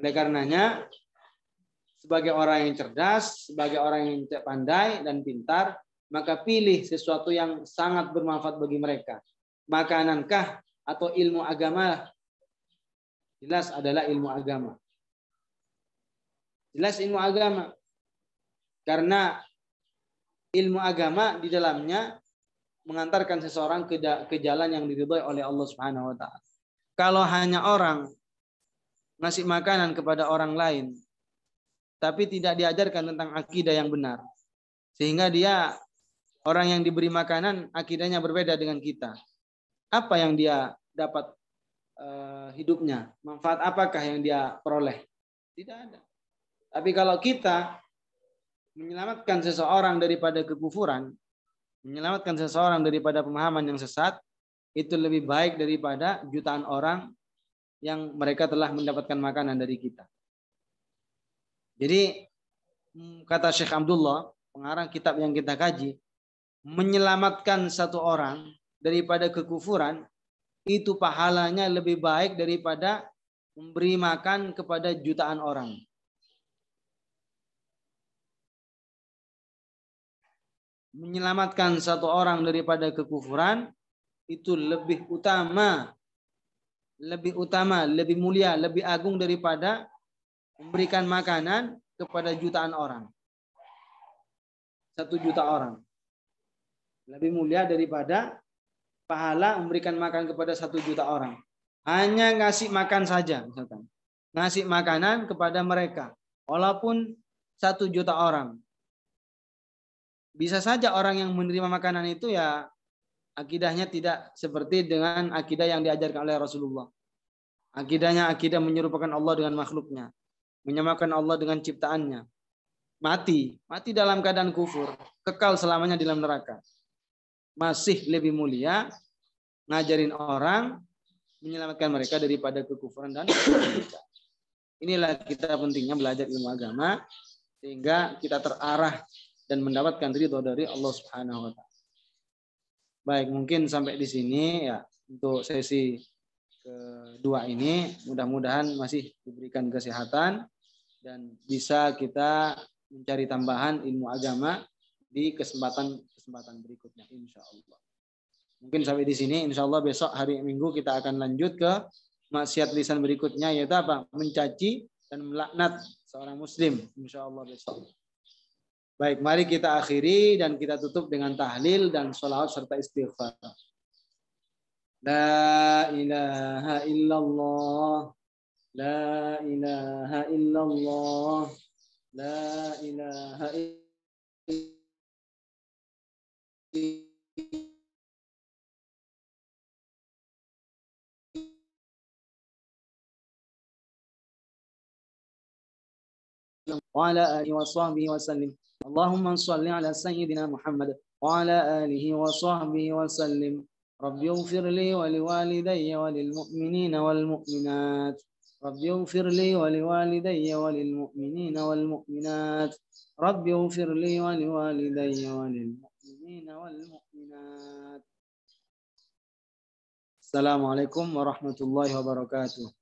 Oleh karenanya, sebagai orang yang cerdas, sebagai orang yang pandai dan pintar, maka pilih sesuatu yang sangat bermanfaat bagi mereka. Makanankah atau ilmu agama Jelas adalah ilmu agama. Jelas ilmu agama. Karena ilmu agama di dalamnya mengantarkan seseorang ke, ke jalan yang diridhoi oleh Allah Subhanahu wa taala. Kalau hanya orang ngasih makanan kepada orang lain tapi tidak diajarkan tentang akidah yang benar. Sehingga dia orang yang diberi makanan akidahnya berbeda dengan kita. Apa yang dia dapat Eh, hidupnya. Manfaat apakah yang dia peroleh? Tidak ada. Tapi kalau kita menyelamatkan seseorang daripada kekufuran, menyelamatkan seseorang daripada pemahaman yang sesat, itu lebih baik daripada jutaan orang yang mereka telah mendapatkan makanan dari kita. Jadi hmm, kata Syekh Abdullah, pengarang kitab yang kita kaji, menyelamatkan satu orang daripada kekufuran itu pahalanya lebih baik daripada memberi makan kepada jutaan orang. Menyelamatkan satu orang daripada kekufuran itu lebih utama, lebih utama, lebih mulia, lebih agung daripada memberikan makanan kepada jutaan orang. Satu juta orang. Lebih mulia daripada pahala memberikan makan kepada satu juta orang. Hanya ngasih makan saja, misalkan. Ngasih makanan kepada mereka. Walaupun satu juta orang. Bisa saja orang yang menerima makanan itu ya akidahnya tidak seperti dengan akidah yang diajarkan oleh Rasulullah. Akidahnya akidah menyerupakan Allah dengan makhluknya. Menyamakan Allah dengan ciptaannya. Mati. Mati dalam keadaan kufur. Kekal selamanya di dalam neraka masih lebih mulia ngajarin orang menyelamatkan mereka daripada kekufuran dan Inilah kita pentingnya belajar ilmu agama sehingga kita terarah dan mendapatkan ridho dari Allah Subhanahu wa taala. Baik, mungkin sampai di sini ya untuk sesi kedua ini mudah-mudahan masih diberikan kesehatan dan bisa kita mencari tambahan ilmu agama di kesempatan kesempatan berikutnya insya Allah. Mungkin sampai di sini insya Allah besok hari Minggu kita akan lanjut ke maksiat lisan berikutnya yaitu apa? Mencaci dan melaknat seorang muslim insya Allah besok. Baik, mari kita akhiri dan kita tutup dengan tahlil dan sholawat serta istighfar. La ilaha illallah. La ilaha illallah. La ilaha illallah. وعلى آله وصحبه وسلم اللهم صل على سيدنا محمد وعلى آله وصحبه وسلم رب اغفر لي ولوالدي وللمؤمنين والمؤمنات رب اغفر لي ولوالدي وللمؤمنين والمؤمنات رب اغفر لي ولوالدي وللمؤمنين المؤمنين والمؤمنات السلام عليكم ورحمة الله وبركاته